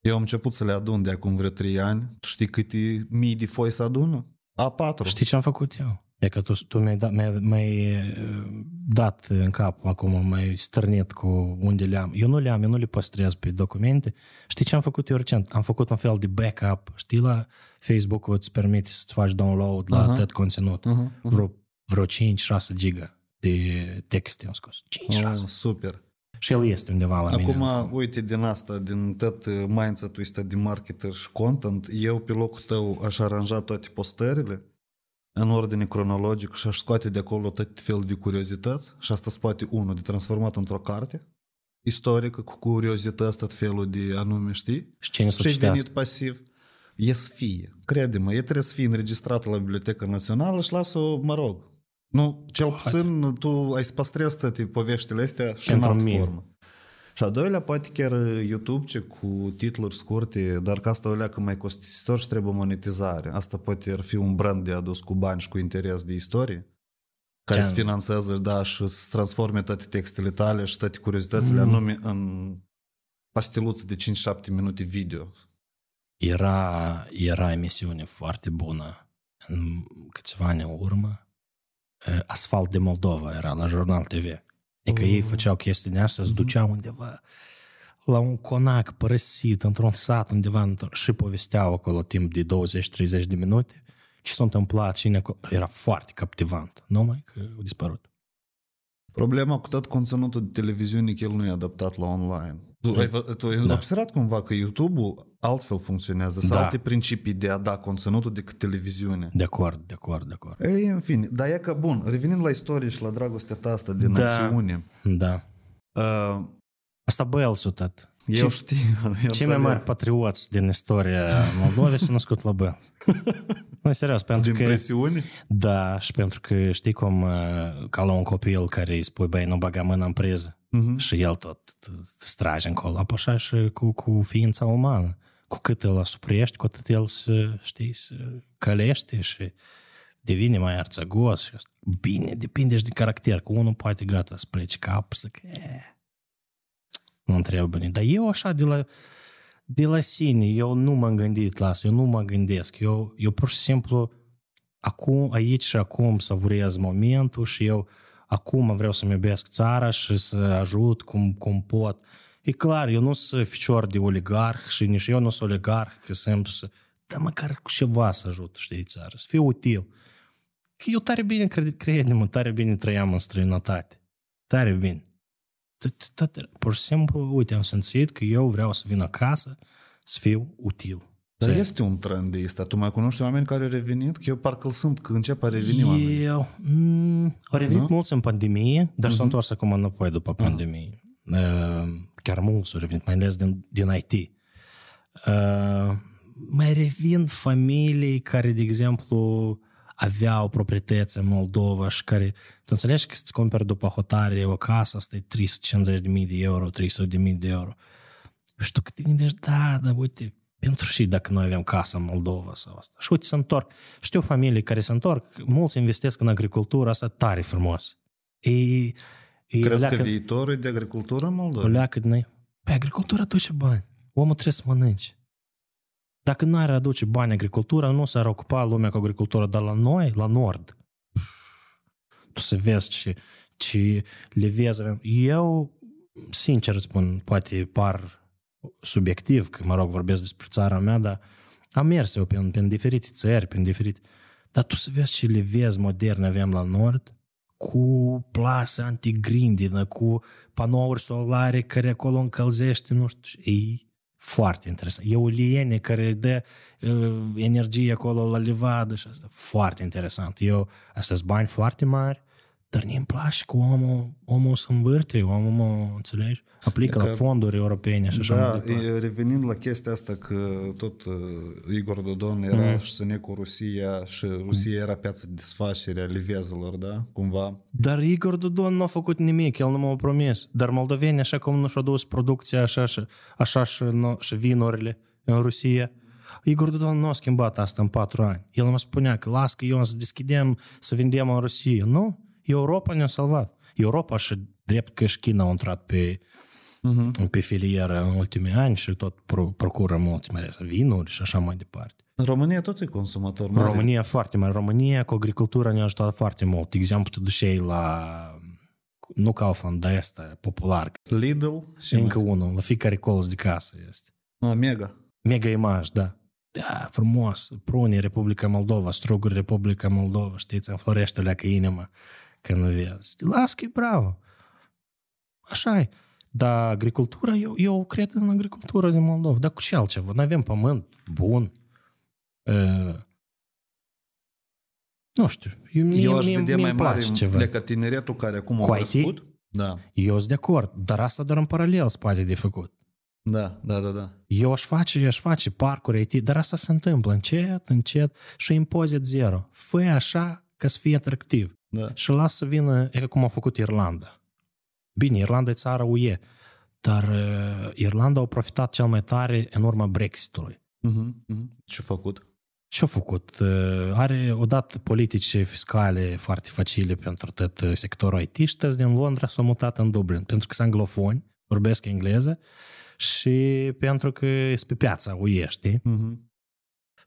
Eu am început să le adun de acum vreo 3 ani. Tu știi câte mii de foi să adună? A4. Știi ce am făcut eu? E că tu, tu mi-ai, da, mi-ai, mi-ai uh, dat în cap acum, mai stârnit cu unde le am. Eu nu le am, eu nu le păstrez pe documente. Știi ce am făcut eu recent? Am făcut un fel de backup. Știi la Facebook îți permite să-ți faci download la uh-huh. atât conținut. Uh-huh. Uh-huh. Vreo, vreo 5-6 giga de texte am scos. 5-6. Oh, super. Și el este undeva la Acum, mine. Acum, uite, din asta, din tot uh, mindset-ul ăsta de marketer și content, eu pe locul tău aș aranja toate postările în ordine cronologic și aș scoate de acolo tot fel de curiozități și asta spate unul de transformat într-o carte istorică cu curiozități tot felul de anume știi și, cine să și venit pasiv e să fie, crede-mă, e trebuie să fie înregistrat la Biblioteca Națională și las-o, mă rog, nu, cel puțin tu ai să păstrezi toate poveștile astea și în altă formă. Și a doilea, poate chiar YouTube ce cu titluri scurte, dar că asta o leacă mai costisitor și trebuie monetizare. Asta poate ar fi un brand de adus cu bani și cu interes de istorie care se finanțează, da, și îți transforme toate textele tale și toate curiozitățile mm. anume în pasteluță de 5-7 minute video. Era, era emisiune foarte bună în câțiva ani în urmă Asfalt de Moldova era la Jurnal TV. Adică mm. ei făceau chestii de astea, se mhm. duceau undeva la un conac părăsit, într-un sat undeva și povesteau acolo timp de 20-30 de minute ce s-a întâmplat, cine era foarte captivant, numai că au dispărut. Problema cu tot conținutul de televiziune că el nu e adaptat la online. Tu ai, tu ai da. observat cumva că YouTube-ul altfel funcționează, sau da. alte principii de a da conținutul decât televiziune. De acord, de acord, de acord. Ei, în fine, dar e că bun, revenind la istorie și la dragostea ta asta de da. națiune. Da. Uh, asta băi al sutat. Eu ce, știu. Eu cei mai mari patrioți din istoria Moldovei s-au născut la băi. nu, serios, pentru din că... presiuni? Da, și pentru că știi cum, uh, ca la un copil care îi spui, băi, nu baga mâna în priză uh-huh. și el tot strage încolo, apoi așa și cu, cu ființa umană. Cu cât îl asupriești, cu atât el se, știi, se călește și devine mai arțăgos. Și bine, depinde și de caracter. Cu unul poate gata să pleci cap, să că, nu eh, întreabă Dar eu așa de la, de la sine, eu nu m-am gândit la asta, eu nu mă gândesc. Eu, eu pur și simplu acum, aici și acum savurez momentul și eu acum vreau să-mi iubesc țara și să ajut cum, cum pot. E clar, eu nu sunt ficior de oligarh și nici eu nu sunt oligarh, că sunt să... Dar măcar cu ceva să ajut, știi, țara, să fie util. Că eu tare bine, cred, mă tare bine trăiam în străinătate. Tare bine. Pur și simplu, uite, am simțit că eu vreau să vin acasă, să fiu util. Dar țări. este un trend de asta. Tu mai cunoști oameni care au revenit? Că eu parcă îl sunt că încep a reveni eu, oamenii. Eu... Mm, au revenit da? mulți în pandemie, dar uh-huh. s-au mhm. întors acum înapoi după ah. pandemie. Uh-huh. Uh, chiar mulți au revenit, mai ales din, din IT. Uh, mai revin familii care, de exemplu, aveau proprietăți în Moldova și care, tu înțelegi că să-ți cumperi după hotare o casă, asta e 350.000 de euro, 300.000 de euro. Și tu că te gândești, da, dar uite, pentru și dacă noi avem casă în Moldova sau asta. Și uite, se întorc. Știu familii care se întorc, mulți investesc în agricultură, asta tare frumos. E, e Crezi leacă, că viitorul e de agricultură în Moldova? Păi leacă din ei. Pe păi agricultura aduce bani. Omul trebuie să mănânce. Dacă n-ar aduce bani agricultura, nu s-ar ocupa lumea cu agricultura, dar la noi, la nord, tu să vezi ce, ce vezi. Eu, sincer îți spun, poate par subiectiv, că mă rog, vorbesc despre țara mea, dar am mers eu prin, prin diferite țări, prin diferite... Dar tu să vezi ce levezi moderne avem la nord, cu plase antigrindină, cu panouri solare care acolo încălzește, nu știu, e foarte interesant. E o liene care dă uh, energie acolo la livadă și asta, foarte interesant. Eu, astea bani foarte mari, îmi place cu omul, omul să învârte, omul, mă, înțelegi? Aplică la fonduri europene și așa da, mai departe. revenind la chestia asta că tot uh, Igor Dodon era mm. și sâne cu Rusia și Rusia era piața desfacere a livezelor, da? Cumva. Dar Igor Dodon nu a făcut nimic, el nu m-a promis. Dar moldovenii așa cum nu și-au dus producția așa și, așa și, nu, și vinurile în Rusia, Igor Dodon nu a schimbat asta în patru ani. El mă spunea că las că eu să deschidem, să vindem în Rusia. Nu? Europa ne-a salvat. Europa și drept că și China au intrat pe, uh-huh. pe filieră în ultimii ani și tot procură mult mai vinuri și așa mai departe. România tot e consumator mare. România foarte mare. România cu agricultura ne-a ajutat foarte mult. De exemplu, te duceai la nu Kaufland, dar este popular. Lidl și încă mai. unul, la fiecare colț de casă este. A, mega. Mega imaj, da. Da, frumos. Prune, Republica Moldova, struguri, Republica Moldova, știți, înflorește că inima. Nu vezi. Las că e bravo. așa e. Dar agricultura, eu, eu cred în agricultura din Moldova. Dar cu ce altceva? Noi avem pământ bun. Uh, nu știu. Eu, mie, eu aș vedea mai mare ceva. plecă tineretul care acum a crescut. Da. Eu sunt de acord, dar asta doar în paralel spate de făcut. Da, da, da, da. Eu aș face, eu aș face parcuri IT, dar asta se întâmplă încet, încet și impozit zero. Fă așa ca să fie atractiv. Da. Și las să vină, e cum a făcut Irlanda. Bine, Irlanda e țară UE, dar uh, Irlanda a profitat cel mai tare în urma Brexitului. Uh-huh, uh-huh. Ce-a făcut? Ce-a făcut? Uh, are odată politici fiscale foarte facile pentru tot uh, sectorul IT și din Londra s-a mutat în Dublin, pentru că sunt anglofoni, vorbesc engleză și pentru că sunt pe piața UE, știi? Uh-huh.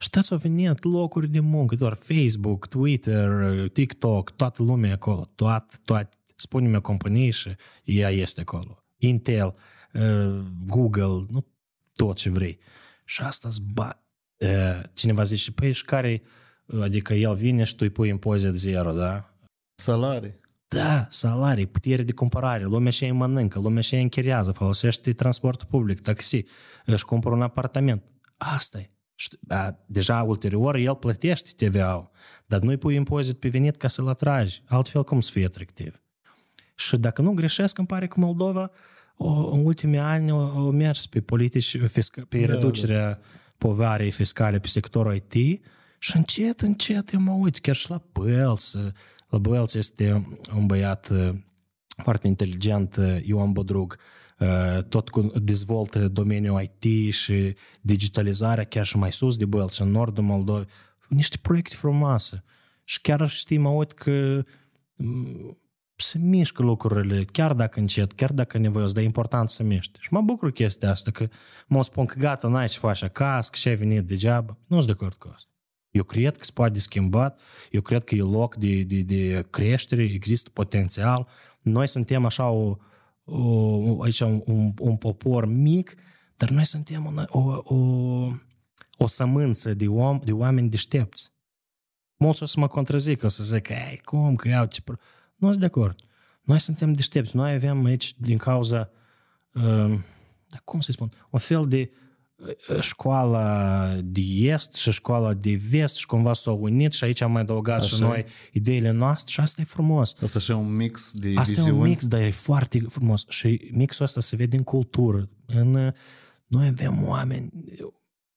Și ați venit locuri de muncă, doar Facebook, Twitter, TikTok, toată lumea acolo, toată, toate, spune-mi o și ea este acolo. Intel, uh, Google, nu tot ce vrei. Și asta ba. Uh, cineva zice, păi și care, uh, adică el vine și tu îi pui impozit zero, da? Salarii. Da, salarii, putere de cumpărare, lumea și ei mănâncă, lumea și ei închiriază, folosește transportul public, taxi, își cumpără un apartament. asta e deja ulterior el plătește TVA-ul, dar nu-i pui impozit pe venit ca să-l atragi, altfel cum să fie atractiv. Și dacă nu greșesc, îmi pare că Moldova o, în ultimii ani au mers pe politici, fisca, pe da, da. reducerea da. fiscale pe sectorul IT și încet, încet eu mă uit, chiar și la Bels. La Bels este un băiat eh, foarte inteligent, eh, Ioan Bodrug, Ă, tot cu dezvoltă domeniul IT și digitalizarea chiar și mai sus de Bălți, în nordul Moldovei, niște proiecte frumoase. Și chiar știi, mă uit că se mișcă lucrurile, chiar dacă încet, chiar dacă nevoios, dar e important să miști. Și mă bucur chestia asta, că mă spun că gata, n-ai ce faci acasă, că și-ai venit degeaba. Nu sunt de acord cu asta. Eu cred că se poate schimba, eu cred că e loc de, de, de creștere, există potențial. Noi suntem așa o, o, aici un, un, un popor mic, dar noi suntem o, o, o, o sămânță de, om, de oameni deștepți. Mulți o să mă contrazic, o să zic, ei, cum, că iau ce... Nu sunt de acord. Noi suntem deștepți. Noi avem aici, din cauza, uh, cum să spun, un fel de uh, școala de est și școala de vest și cumva s-au unit și aici am mai adăugat și noi ideile noastre și asta e frumos. Asta și un mix de asta viziuni. Asta e un mix, dar e foarte frumos și mixul ăsta se vede în cultură. În, noi avem oameni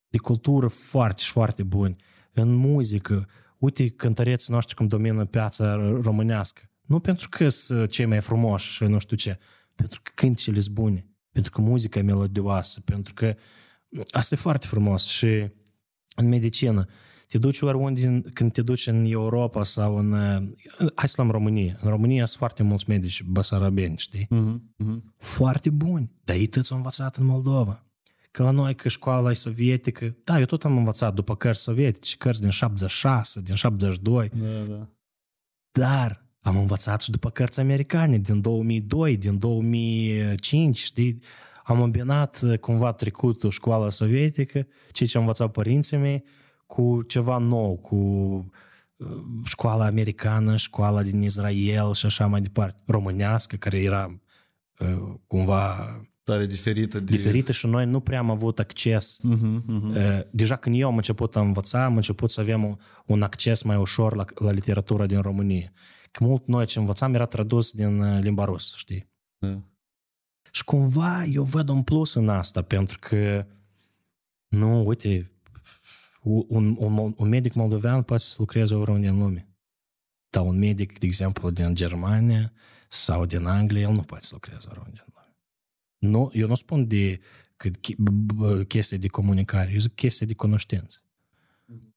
de cultură foarte și foarte buni, în muzică. Uite cântăreții noștri cum domină piața românească. Nu pentru că sunt cei mai frumoși și nu știu ce, pentru că cântecele sunt bune, pentru că muzica e melodioasă, pentru că Asta e foarte frumos și în medicină, te duci oriunde, când te duci în Europa sau în... Hai să luăm România. În România sunt foarte mulți medici basarabeni, știi? Uh-huh, uh-huh. Foarte buni, dar ei tăți au învățat în Moldova. Că la noi, că școala e sovietică, da, eu tot am învățat după cărți sovietice, cărți din 76, din 72. Da, da. Dar am învățat și după cărți americane, din 2002, din 2005, știi? am îmbinat uh, cumva trecutul școala sovietică, ceea ce am învățat părinții mei, cu ceva nou, cu uh, școala americană, școala din Israel și așa mai departe, românească, care era uh, cumva tare diferită. De... Diferită și noi nu prea am avut acces. Uh-huh, uh-huh. Deja când eu am început să învăța, am început să avem un acces mai ușor la, la literatura din România. Că mult noi ce învățam era tradus din limba rusă, știi? Da. Și cumva eu văd un plus în asta, pentru că, nu, uite, un, un, un medic moldovean poate să lucreze oriunde în lume. Dar un medic, de exemplu, din Germania sau din Anglia, el nu poate să lucreze oriunde în lume. Nu, eu nu spun de că, chestii de comunicare, eu zic chestii de cunoștință.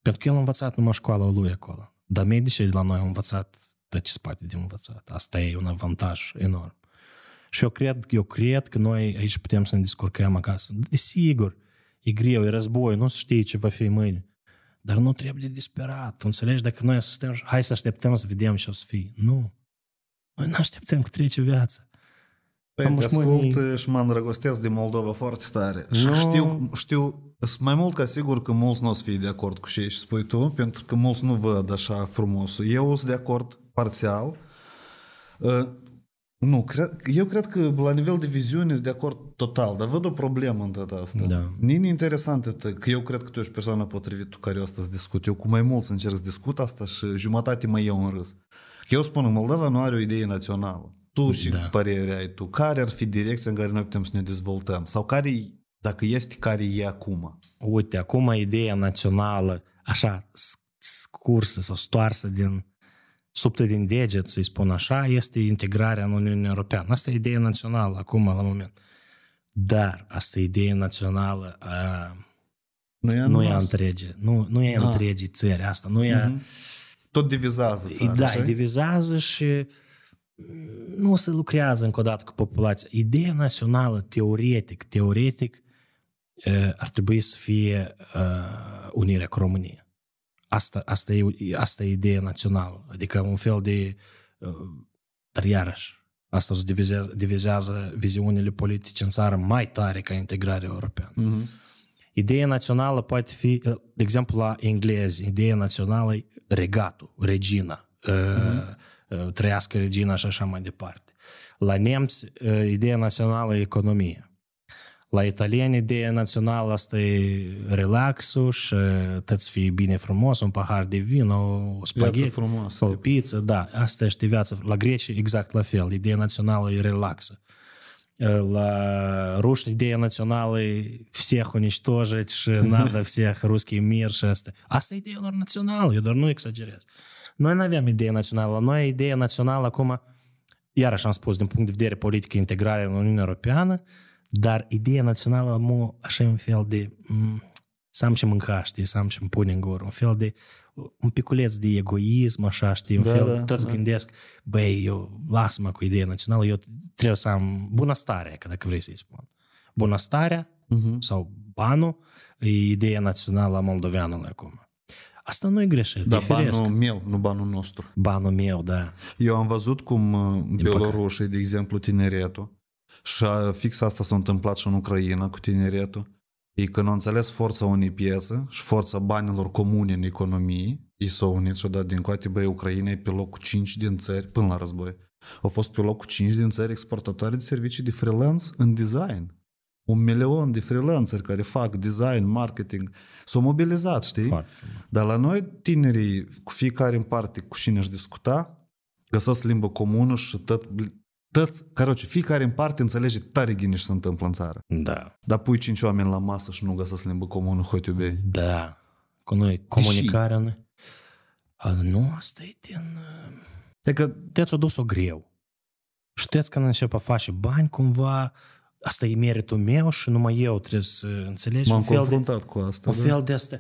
Pentru că el a învățat numai școala lui acolo. Dar medicii de la noi au învățat tot ce spate de învățat. Asta e un avantaj enorm. Și eu cred, eu cred că noi aici putem să ne descurcăm acasă. Desigur, e greu, e război, nu știe ce va fi mâine. Dar nu trebuie disperat, înțelegi? Dacă noi suntem, hai să așteptăm să vedem ce o să fie. Nu. Noi nu așteptăm că trece viața. Păi te ascult mâine... Eh, și mă îndrăgostesc de Moldova foarte tare. No. Și știu, știu, mai mult ca sigur că mulți nu o să fie de acord cu ce spui tu, pentru că mulți nu văd așa frumos. Eu sunt de acord parțial. Eh, nu, cred, eu cred că la nivel de viziune sunt de acord total, dar văd o problemă în data asta. Da. e interesant, că eu cred că tu ești persoana potrivită cu care eu asta să discut. Eu cu mai mulți încerc să discut asta și jumătate mai eu în râs. Că eu spun, Moldova nu are o idee națională. Tu și da. părerea ai tu. Care ar fi direcția în care noi putem să ne dezvoltăm? Sau care dacă este, care e acum? Uite, acum ideea națională, așa, scursă sau stoarsă din subtă din deget, să-i spun așa, este integrarea în Uniunea Europeană. Asta e ideea națională acum, la moment. Dar asta e ideea națională a... Nu e, nu e întregi. Nu, nu e a. Ah. întregi țări asta. Nu e... mm-hmm. Tot divizează țări, Da, așa? divizează și nu se lucrează încă o dată cu populația. Ideea națională, teoretic, teoretic, ar trebui să fie unirea cu România. Asta, asta, e, asta e ideea națională, adică un fel de... Uh, dar iarăși, asta se divizează, divizează viziunile politice în țară mai tare ca integrarea europeană. Uh-huh. Ideea națională poate fi, uh, de exemplu, la englezi, ideea națională e regatul, regina, uh-huh. trăiască regina și așa mai departe. La nemți, ideea națională e economia. La italieni, ideea națională asta e relaxul și trebuie să fie bine frumos, un pahar de vin, o spaghetti, frumoasă, o pizza, da, asta este viața. La greci exact la fel, ideea națională e relaxă. La ruși ideea națională e всех уничтожить și надо всех русский мир și asta. Asta e ideea lor națională, eu doar nu exagerez. Noi nu aveam idee națională, la noi ideea națională acum, iarăși am spus, din punct de vedere politic, integrare în Uniunea Europeană, uh, dar ideea națională am așa un fel de să am ce mânca, știi, să am ce pune în gură, un fel de, un piculeț de egoism, așa, știi, un da, fel, da, toți da. gândesc, băi, eu lasă-mă cu ideea națională, eu trebuie să am bunăstare, că dacă vrei să-i spun. Bunăstarea uh-huh. sau banul e ideea națională a moldoveanului acum. Asta nu e greșit. Da, diferesc. banul meu, nu banul nostru. Banul meu, da. Eu am văzut cum uh, Din belorușii, de exemplu, tineretul, și fix asta s-a întâmplat și în Ucraina cu tineretul. Ei nu au înțeles forța unei piețe și forța banilor comune în economie, ei s-au unit și dat din coate, băi, Ucraina e pe locul 5 din țări până la război. Au fost pe locul 5 din țări exportatoare de servicii de freelance în design. Un milion de freelanceri care fac design, marketing, s-au mobilizat, știi? Dar la noi tinerii, cu fiecare în parte cu cine își discuta, găsesc limbă comună și tot Tăți, caroce, fiecare în parte înțelege tare ghine și se întâmplă în țară. Da. Dar pui cinci oameni la masă și nu găsesc limbă comună, hoi iubei. Da. Cu noi comunicarea... Deși... Nu, asta e din... că... Te-ați dus-o greu. Știți că începe a face bani cumva, asta e meritul meu și numai eu trebuie să înțelegi. M-am confruntat de, cu asta. Un da? fel de asta.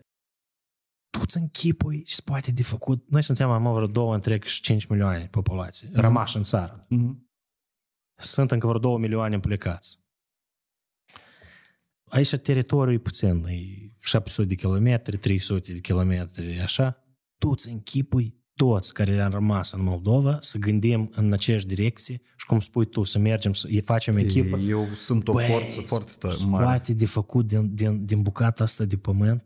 Tu îți închipui și spate de făcut. Noi suntem mult vreo două, întreg și 5 milioane populație, mm-hmm. rămași în țară. Mm-hmm. Sunt încă vreo două milioane plecați. Aici teritoriul e puțin, e 700 de kilometri, 300 de kilometri, așa. Toți îți închipui toți care am rămas în Moldova să gândim în aceeași direcție și cum spui tu, să mergem, să facem echipă. Eu sunt o Băi, forță foarte tare. Scoate de făcut din, din, din bucata asta de pământ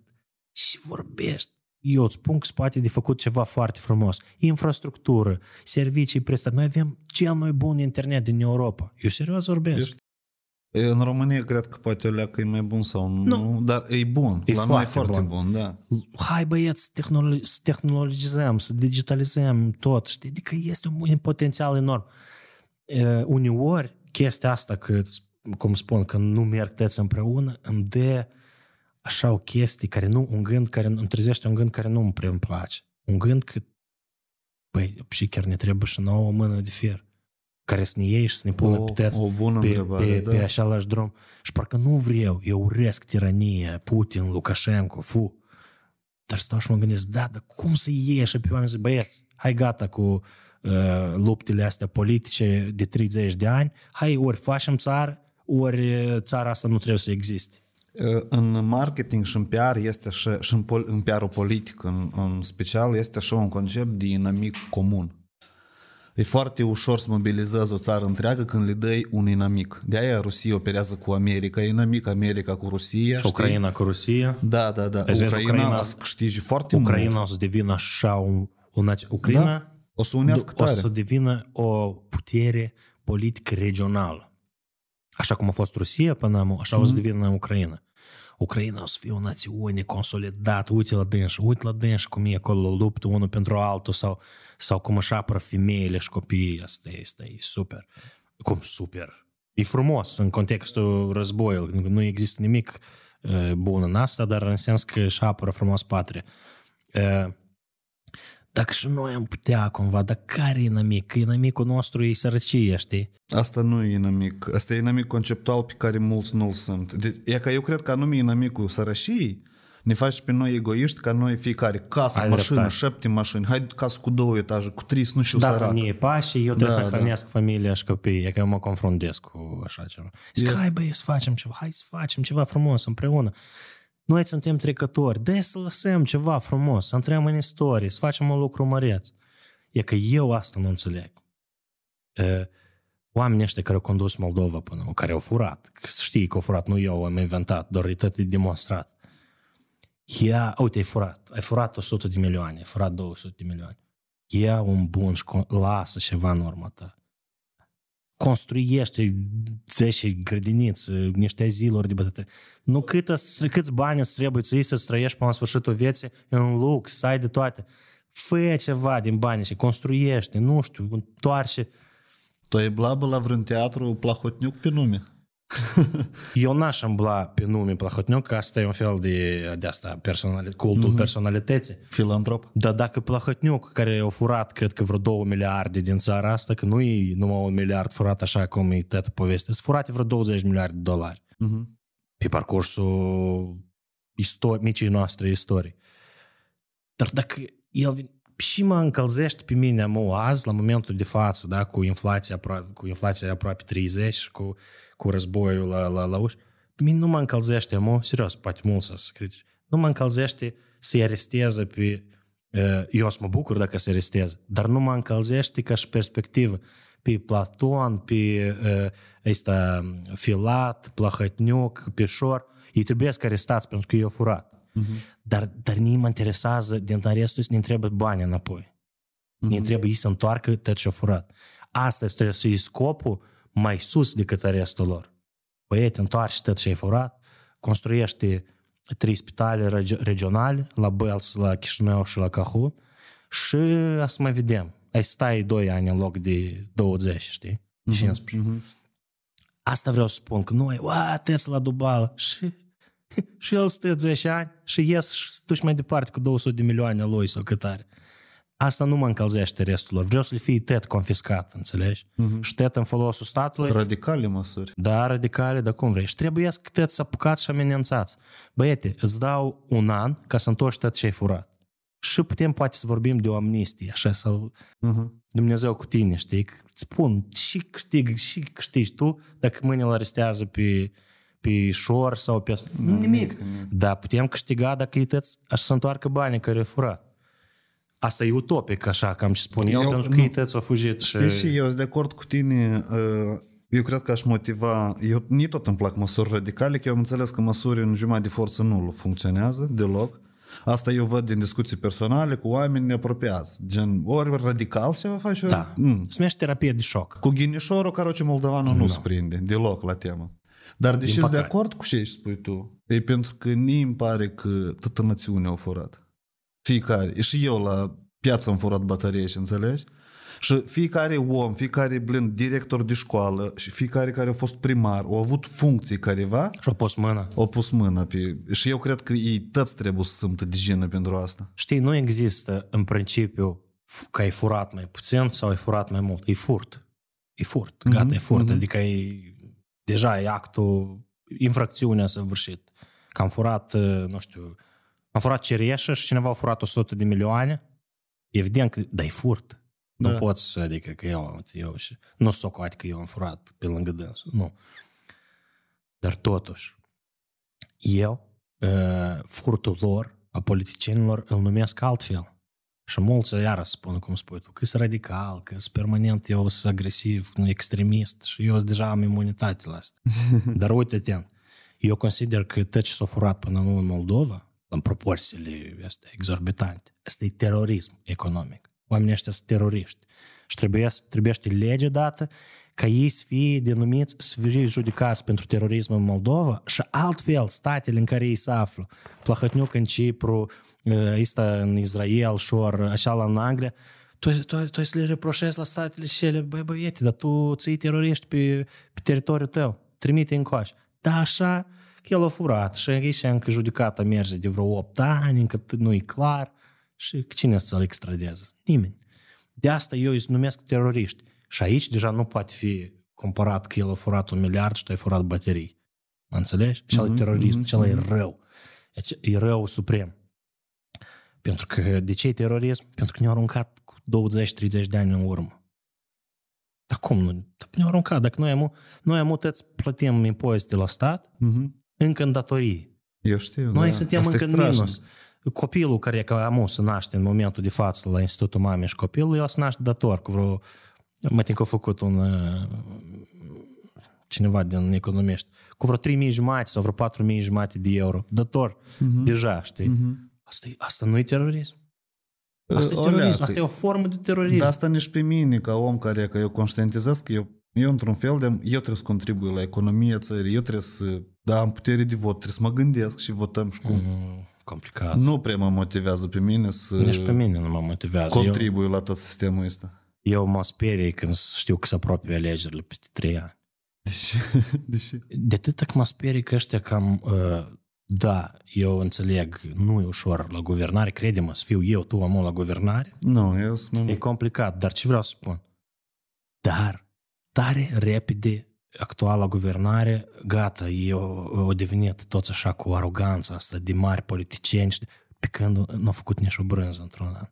și vorbești eu îți că spate de făcut ceva foarte frumos. Infrastructură, servicii prestate. Noi avem cel mai bun internet din Europa. Eu serios vorbesc. Ești în România cred că poate o leacă e mai bun sau nu, nu. dar e bun. E la foarte, noi e foarte bun. bun, da. Hai băieți să, tehnolo- să tehnologizăm, să digitalizăm tot, știi? Adică este un potențial enorm. Uh, uneori, chestia asta, că, cum spun, că nu merg tăți împreună, îmi dă așa o chestie care nu, un gând care îmi trezește un gând care nu îmi prea îmi place. Un gând că, păi, și chiar ne trebuie și nouă o mână de fier care să ne iei și să ne pună pe, pe, pe, da. pe așa drum. Și parcă nu vreau, eu urăsc tiranie, Putin, Lukashenko, fu. Dar stau și mă gândesc, da, dar cum să iei așa pe oameni, zic, băieți, hai gata cu uh, luptele astea politice de 30 de ani, hai ori facem țară, ori uh, țara asta nu trebuie să existe în marketing și în PR este și, și în, pol, în PR-ul politic în, în special este și un concept de inamic comun. E foarte ușor să mobilizezi o țară întreagă când le dai un inamic. De aia Rusia operează cu America, inamic, America cu Rusia. Și Ucraina știi? cu Rusia. Da, da, da. Vezi, Ucraina, Ucraina să câștigi foarte Ucraina mult. Ucraina o să devină așa un... un Ucraina da, o să unească O să devină o putere politică regională. Așa cum a fost Rusia până așa mm-hmm. o să mhm. devină Ucraina. Ucraina o să fie o națiune consolidată, uite la dânșă, uite la dânșă cum e acolo, luptă unul pentru altul sau, sau cum își apără femeile și copiii, asta e, asta e super. Cum super? E frumos în contextul războiului, nu există nimic uh, bun în asta, dar în sens că își apără frumos patria. Uh, dacă și noi am putea cumva, dar care e inamic? Că inamicul nostru e sărăcie, știi? Asta nu e inamic. Asta e inamic conceptual pe care mulți nu-l sunt. De, e că eu cred că anume inamicul sărăciei ne faci pe noi egoiști ca noi fiecare casă, Ai mașină, dreptate. șapte mașini, hai casă cu două etaje, cu trei, nu știu, da, sărac. Da, pașii, eu trebuie da, să da. familia și copiii, că eu mă confruntez cu așa ceva. Zic, hai băie, să facem ceva, hai să facem ceva frumos împreună. Noi suntem trecători, de să lăsăm ceva frumos, să intrăm în istorie, să facem un lucru măreț. E că eu asta nu înțeleg. Oamenii ăștia care au condus Moldova până care au furat, să știi că au furat, nu eu am inventat, doar e tot demonstrat. Ia, uite, ai furat, ai furat 100 de milioane, ai furat 200 de milioane. Ia un bun și lasă ceva în urmă ta construiește 10 grădiniți, niște ziluri de bătătări. Nu câtă, câți bani îți trebuie iei să străiești până la sfârșitul vieții în lux, să ai de toate. Fă ceva din bani și construiește, nu știu, întoarce. Tu ai blabă la vreun teatru Plahotniuc pe nume? Eu n-aș îmbla pe nume Plahotniuc, că asta e un fel de, de asta, personali, cultul mm-hmm. personalității. Filantrop. Dar dacă Plahotniuc, care a furat, cred că vreo 2 miliarde din țara asta, că nu e numai un miliard furat așa cum e tătă poveste, sunt furate vreo 20 miliarde de dolari mm-hmm. pe parcursul istor- micii noastre istorii. Dar dacă el vine și mă încălzește pe mine mă, azi, la momentul de față, da, cu inflația aproape, cu inflația aproape 30 și cu, cu războiul la, la, la uși, pe mine nu mă încălzește, mă, serios, poate mult să critici, nu mă încălzește să-i aresteze pe... Eu să mă bucur dacă se aresteze, dar nu mă încălzește ca și perspectivă pe Platon, pe ăsta Filat, Plahătniuc, pe Șor, ei trebuie să arestați pentru că eu furat. Uh-huh. Dar, dar nici mă interesează din arestul ăsta, ne trebuie bani înapoi. Uh-huh. Ne mm-hmm. trebuie să întoarcă tot ce a furat. Asta trebuie să fie scopul mai sus decât arestul lor. Băieți, întoarci tot ce ai furat, construiește trei spitale regionale, la Belț, la Chișinău și la Cahu și a să mai vedem. Ai stai doi ani în loc de 20, știi? Uh-huh, 15. Uh-huh. Asta vreau să spun, că noi, uite la Dubală și și el stă 10 ani și ies și duci mai departe cu 200 de milioane lui sau cât are. Asta nu mă încălzește restul lor. Vreau să le fie tet confiscat, înțelegi? Uh-huh. Și tet în folosul statului. Radicale măsuri. Da, radicale, dar cum vrei. Și trebuie să tet să apucați și amenințați. Băiete, îți dau un an ca să întoarci tot ce ai furat. Și putem poate să vorbim de o amnistie, așa, să uh-huh. Mhm. Dumnezeu cu tine, știi? spun, și câștig, și câștigi tu dacă mâine îl arestează pe pe șor sau pe... Nimic. nimic. Dar putem câștiga dacă tăți, aș să întoarcă banii care fura. Asta e utopic, așa, cam ce spun eu, eu pentru că tăți a fugit știi și... și eu sunt de acord cu tine. Eu cred că aș motiva... Eu ni tot îmi plac măsuri radicale, că eu am înțeles că măsuri în jumătate de forță nu funcționează deloc. Asta eu văd din discuții personale cu oameni neapropiați. Gen, ori radical se va face, ori... Da. Mm. terapie de șoc. Cu ghinișorul, care ce moldovanul no. nu se prinde deloc la temă. Dar deși ești de acord cu ce spui tu, e pentru că ni îmi pare că toată națiunea a furat. Fiecare. E și eu la piață am furat baterie și înțelegi? Și fiecare om, fiecare blind director de școală și fiecare care a fost primar, au avut funcții careva. Și au pus mâna. Au pus mâna. Pe... Și eu cred că ei toți trebuie să simtă de jenă pentru asta. Știi, nu există în principiu că ai furat mai puțin sau ai furat mai mult. E furt. E furt. Gata, mm-hmm. e mhm, furt. Mm-hmm. Adică e deja e actul, infracțiunea săvârșit. Că am furat, e, nu știu, am furat cereșă și cineva a furat 100 de milioane. Evident că dai e furt. Nu da. Nu poți, adică că eu, eu și nu socoat că eu am furat pe lângă dânsul. Nu. Dar totuși, eu furtul lor, a politicienilor, îl numesc altfel șomulță, iară spun cum spui tu, că sunt radical, că sunt permanent, eu sunt agresiv, extremist și eu deja am imunitate la asta. Dar uite-te, eu consider că tot ce s-a furat până nu în Moldova, în proporțiile astea exorbitante, asta e terorism economic. Oamenii ăștia sunt teroriști. Și trebuie, trebuie lege dată ca ei să fie denumiți, să fie judecați pentru terorism în Moldova și altfel statele în care ei se află. Plahătniuc în Cipru, eh, ăsta în Israel, șor, așa la în Anglia, tu, tu, tu să le reproșezi la statele și ele, băi băieți, dar tu ții teroriști pe, pe teritoriul tău, trimite în încoace. Da, așa, că el a furat și aici încă judecata merge de vreo 8 ani, încă nu e clar și cine să-l extradeze? Nimeni. De asta eu îi numesc teroriști. Și aici deja nu poate fi comparat că el a furat un miliard și tu ai furat baterii. Mă înțelegi? Cel mm-hmm, terorist, mm-hmm, cel mm-hmm. e mhm. rău. Deci, e rău suprem. Pentru că de ce e terorism? Pentru că ne-au aruncat cu 20-30 de ani în urmă. Dar cum nu? Ne-au aruncat. Dacă noi am, noi am tăți plătim impozite la stat, mm-hmm. încă în datorii. Eu știu, Noi da. suntem Asta încă în minus. Copilul care e amus să naște în momentul de față la Institutul Mamei și Copilului, el să naște dator cu vreo mai think că a făcut un uh, cineva din economiști, cu vreo 3.000 jumate sau vreo 4.000 jumate de euro, dator, uh-huh. Mhm. deja, știi? Uh-huh. Asta, e, asta nu e terorism. Ă, asta e terorism, asta e o formă de terorism. Dar asta nici pe mine, ca om care, că eu conștientizez că eu, eu într-un fel de, eu trebuie să contribui la economia țării, eu trebuie să, da, am putere de vot, trebuie să mă gândesc și votăm și cum. mm complicat. Nu prea mă motivează pe mine să... Nici pe mine nu mă motivează. Contribui eu... la tot sistemul ăsta. Eu mă sperie când știu că se apropie alegerile peste trei ani. De ce? De, ce? de atâta că mă sperie că ăștia cam... Uh, da, eu înțeleg, nu e ușor la guvernare, crede-mă, să fiu eu, tu, amul la guvernare. Nu, no, eu sunt... E complicat, dar ce vreau să spun? Dar, tare repede, actuala guvernare, gata, eu o devenit tot așa cu aroganța asta de mari politicieni, pe când nu au făcut nici o brânză într-un an.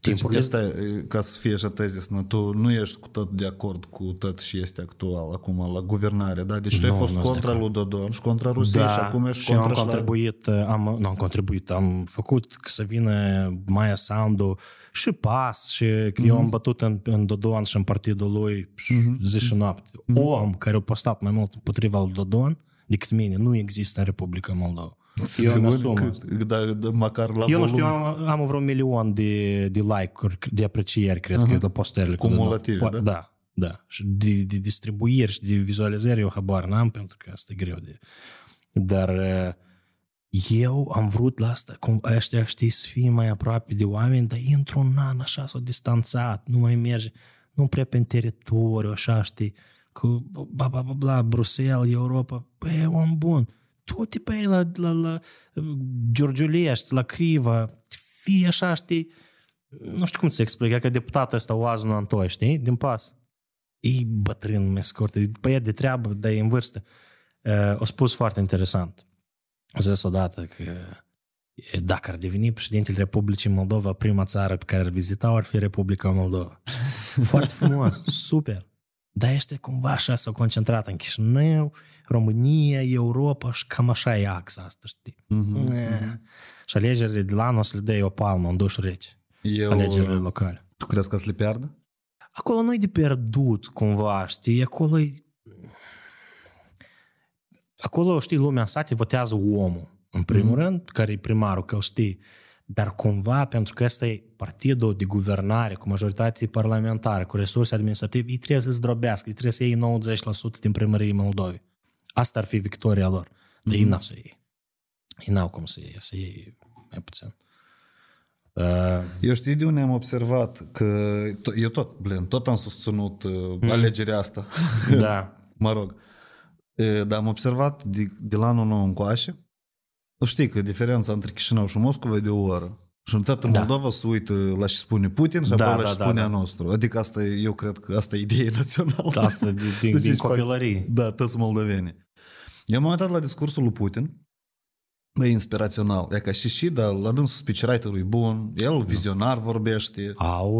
Deci timpul deci, este, ca să fie așa tezisnă, tu nu ești cu tot de acord cu tot și este actual acum la guvernare, da? Deci tu nu, ai fost contra lui Dodon și contra Rusiei da, și acum ești și contra... am contribuit, la... am, nu am contribuit, am făcut să vină Maia Sandu și PAS și mm-hmm. eu am mhm. bătut în, în Dodon și în partidul lui mm-hmm. zi și noapte. Mm-hmm. Om care a postat mai mult împotriva lui Dodon decât mine nu există în Republica Moldova. Eu îmi asum. Dar măcar la Eu nu știu, am, am vreo milion de, de like-uri, de aprecieri, cred uh-huh. că, de postările. Cumulative, da? Da, da. Și de, de distribuiri și de vizualizări eu habar n-am, pentru că asta e greu de... Dar eh, eu am vrut la asta, cum ăștia știi să fie mai aproape de oameni, dar într-un an așa s-au distanțat, nu mai merge, nu prea pe teritoriu, așa știi, cu bla bla bla, bla Bruxelles, Europa, e un bun toate pe ei la, la, la uh, Giurgiulești, la Criva, fie așa, știi, nu știu cum să explic, că deputatul ăsta Oaznu Antoi, știi, din pas. E bătrân, mi scurt, e de treabă, dar e în vârstă. Uh, o spus foarte interesant. A zis odată că dacă ar deveni președintele Republicii Moldova, prima țară pe care ar vizita ar fi Republica Moldova. Foarte frumos, super. Dar este cumva așa, s-au concentrat în Chișinău, România, Europa și cam așa e axa asta, știi? Mm-hmm. Și alegerile de la anul o să le dai o palmă în duș rece. Eu... Alegerile locale. Tu crezi că să le pierdă? Acolo nu e de pierdut, cumva, știi? Acolo e... Acolo, știi, lumea în sate votează omul, în primul mm-hmm. rând, care e primarul, că știi, dar cumva, pentru că ăsta e partidul de guvernare cu majoritate parlamentară, cu resurse administrative, ei trebuie să zdrobească, ei trebuie să iei 90% din primărie Moldovei. Asta ar fi victoria lor. Dar mm-hmm. ei mhm. n-au să iei. Ei n-au cum să iei, să iei mai puțin. Uh, eu știi de unde am observat că eu tot, blin, tot am susținut mm. alegerea asta. Da. mă rog. Uh, dar am observat de, de la anul nou încoașe, nu Știi că diferența între Chișinău și Moscova e de o oră. Și în toată da. Moldova da. se uită la ce spune Putin și da, apoi la ce da, spune da, a nostru. Adică asta, eu cred că asta e ideea națională. Da, asta din, din, din copilărie. Da, toți Moldoveni. Eu m-am uitat la discursul lui Putin. e inspirațional. E ca și și, dar la dânsul speechwriter e bun, el da. vizionar vorbește. Au,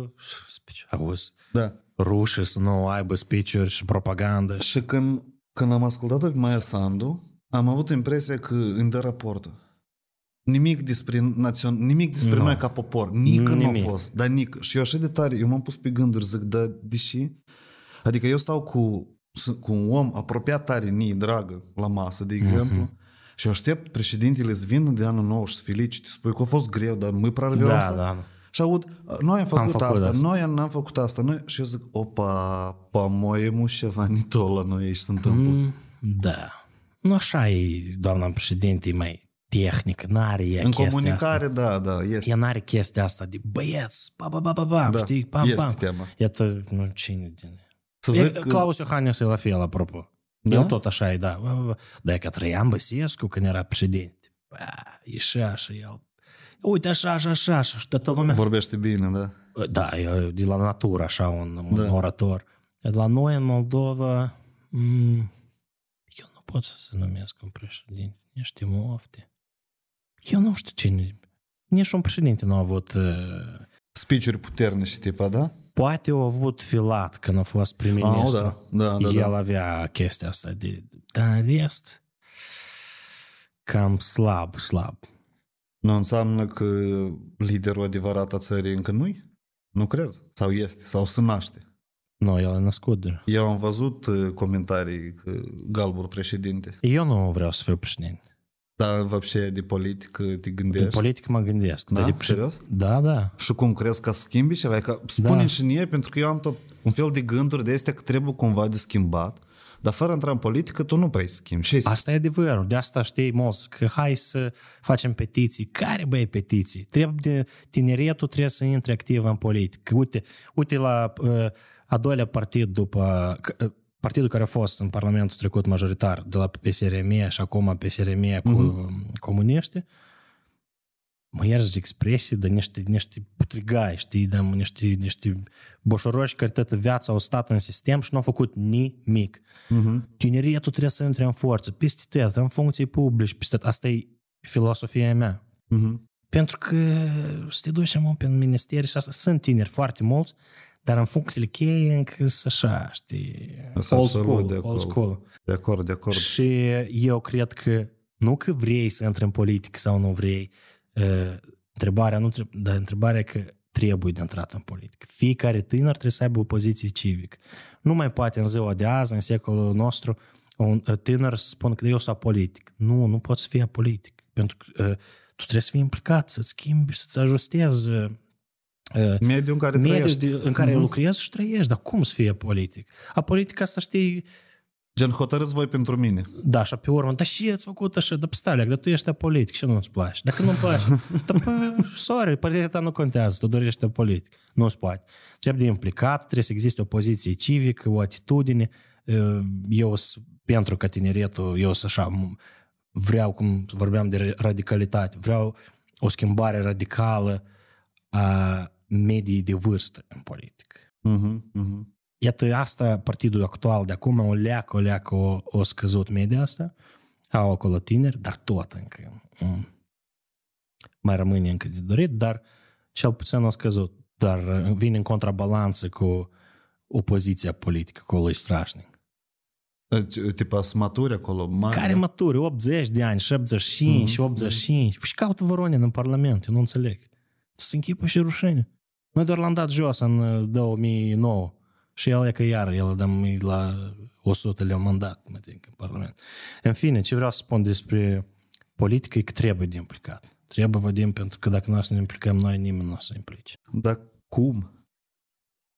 uh, speech, da. rușii să nu aibă speech și propagandă. Și când, când am ascultat-o pe Maia Sandu, am avut impresia că îmi dă raportul. Nimic despre, națion... nimic despre no. noi ca popor. Nică nu a fost. Dar nic. Și eu așa de tare, eu m-am pus pe gânduri, zic, da, deși... Adică eu stau cu, cu un om apropiat tare ni dragă, la masă, de exemplu, mm-hmm. și eu aștept președintele să vină de anul nou și să felicite, spui că a fost greu, dar mă prarăveam da, să... Da. Și aud, noi am făcut, am făcut asta, asta, noi n-am făcut asta. Noi... Și eu zic, opa, pa moie ceva nitola noi ești se întâmplă. Mm, da nu așa e, doamna președinte, mai tehnică, n-are ea În comunicare, asta. da, da, este. Ea n-are chestia asta de băieți, pa, pa, pa, pa, pa, da, știi, pam, este pam. tema. Iată, nu, cine din... Să zic... E, Claus Iohannis e la fel, apropo. Da? El tot așa e, da. Da, e că Traian Băsescu, când era președinte, ba, ieșea și el. Uite, așa, așa, așa, așa, și toată lumea... Vorbește bine, da. Da, e de la natură, așa, un, un da. orator. La noi, în Moldova, m- mm, pot să se numească un președinte. Niște mofte. Eu nu știu cine... Nici un președinte nu a avut... Uh... Spiciuri puternice, tipa, da? Poate au avut filat când a fost prim-ministru. Ah, da, da, da, da. El da. avea chestia asta de... Dar în rest, cam slab, slab. Nu înseamnă că liderul adevărat a țării încă nu-i? Nu cred. Sau este, sau se naște. Nu, el a născut da. Eu am văzut uh, comentarii că Galbur președinte. Eu nu vreau să fiu președinte. Dar, văpșe, de politică uh, te gândești? De politică mă gândesc. Da? de Serios? Da, da. Și cum, crezi că schimbi ceva? Că spune da. și mie, pentru că eu am tot un fel de gânduri de astea că trebuie cumva de schimbat. Dar fără a intra în politică, tu nu prea schimbi. Ce asta e adevărul. De asta știi, Mos, că hai să facem petiții. Care, băi, petiții? Trebuie, tineretul trebuie să intre activ în politică. Uite, uite la... Uh, a doilea partid după partidul care a fost în Parlamentul trecut majoritar, de la PSRM și acum PSRM cu mm-hmm. comuniști, mă iarăși de expresii, de niște, niște putrigai, știi, de niște, niște boșoroși care toată viața au stat în sistem și nu au făcut nimic. Mm-hmm. Tineria tu trebuie să intre în forță, peste tot, în funcții publici, peste tot. Asta e filosofia mea. Mm-hmm. Pentru că să te duci în minister și asta, sunt tineri foarte mulți dar în funcțiile cheie încă așa, știi, Asta old school, de acord, old school. De acord, de acord. Și eu cred că nu că vrei să intri în politică sau nu vrei, întrebarea, nu trebuie, dar întrebarea că trebuie de intrat în politică. Fiecare tânăr trebuie să aibă o poziție civică. Nu mai poate în ziua de azi, în secolul nostru, un tânăr să spună că eu sunt politic. Nu, nu poți să fii politic. Pentru că tu trebuie să fii implicat, să-ți schimbi, să-ți ajustezi Uh, mediul în care mediul trăiești. în care mm-hmm. lucrezi și trăiești, dar cum să fie politic? A politica să știi... Gen, hotărâți voi pentru mine. Da, și pe urmă, dar și ați făcut așa, dar stai, dar tu ești politic, și nu-ți place? Dacă nu-mi place, dar pă, sorry, părerea ta nu contează, tu dorești politic, nu-ți place. Trebuie de implicat, trebuie să existe o poziție civică, o atitudine, uh, eu pentru că tineretul, eu să așa, vreau, cum vorbeam de radicalitate, vreau o schimbare radicală a uh, medii de vârstă în politică. Uh-huh, mm-hmm, mm-hmm. uh-huh. Iată, asta, partidul actual de acum, o leacă, o leacă, o, o scăzut media asta, au acolo tineri, dar tot încă um, mai rămâne încă de dorit, dar cel puțin au scăzut. Dar uh, vine în contrabalanță cu opoziția politică, acolo e strașnic. Uh, uh, Tipa, sunt maturi acolo? Mai... Care maturi? 80 de ani, 75, mm-hmm. 85. Păi și caută Voronin în Parlament, eu nu înțeleg. se închipă și rușine. Noi doar l-am dat jos în 2009 uh, și el e că iar el dăm la 100 le-am mandat, mă în Parlament. În fine, ce vreau să spun despre politică e că trebuie de implicat. Trebuie, vădim pentru că dacă noi să ne implicăm noi, nimeni nu o să implice. Dar cum?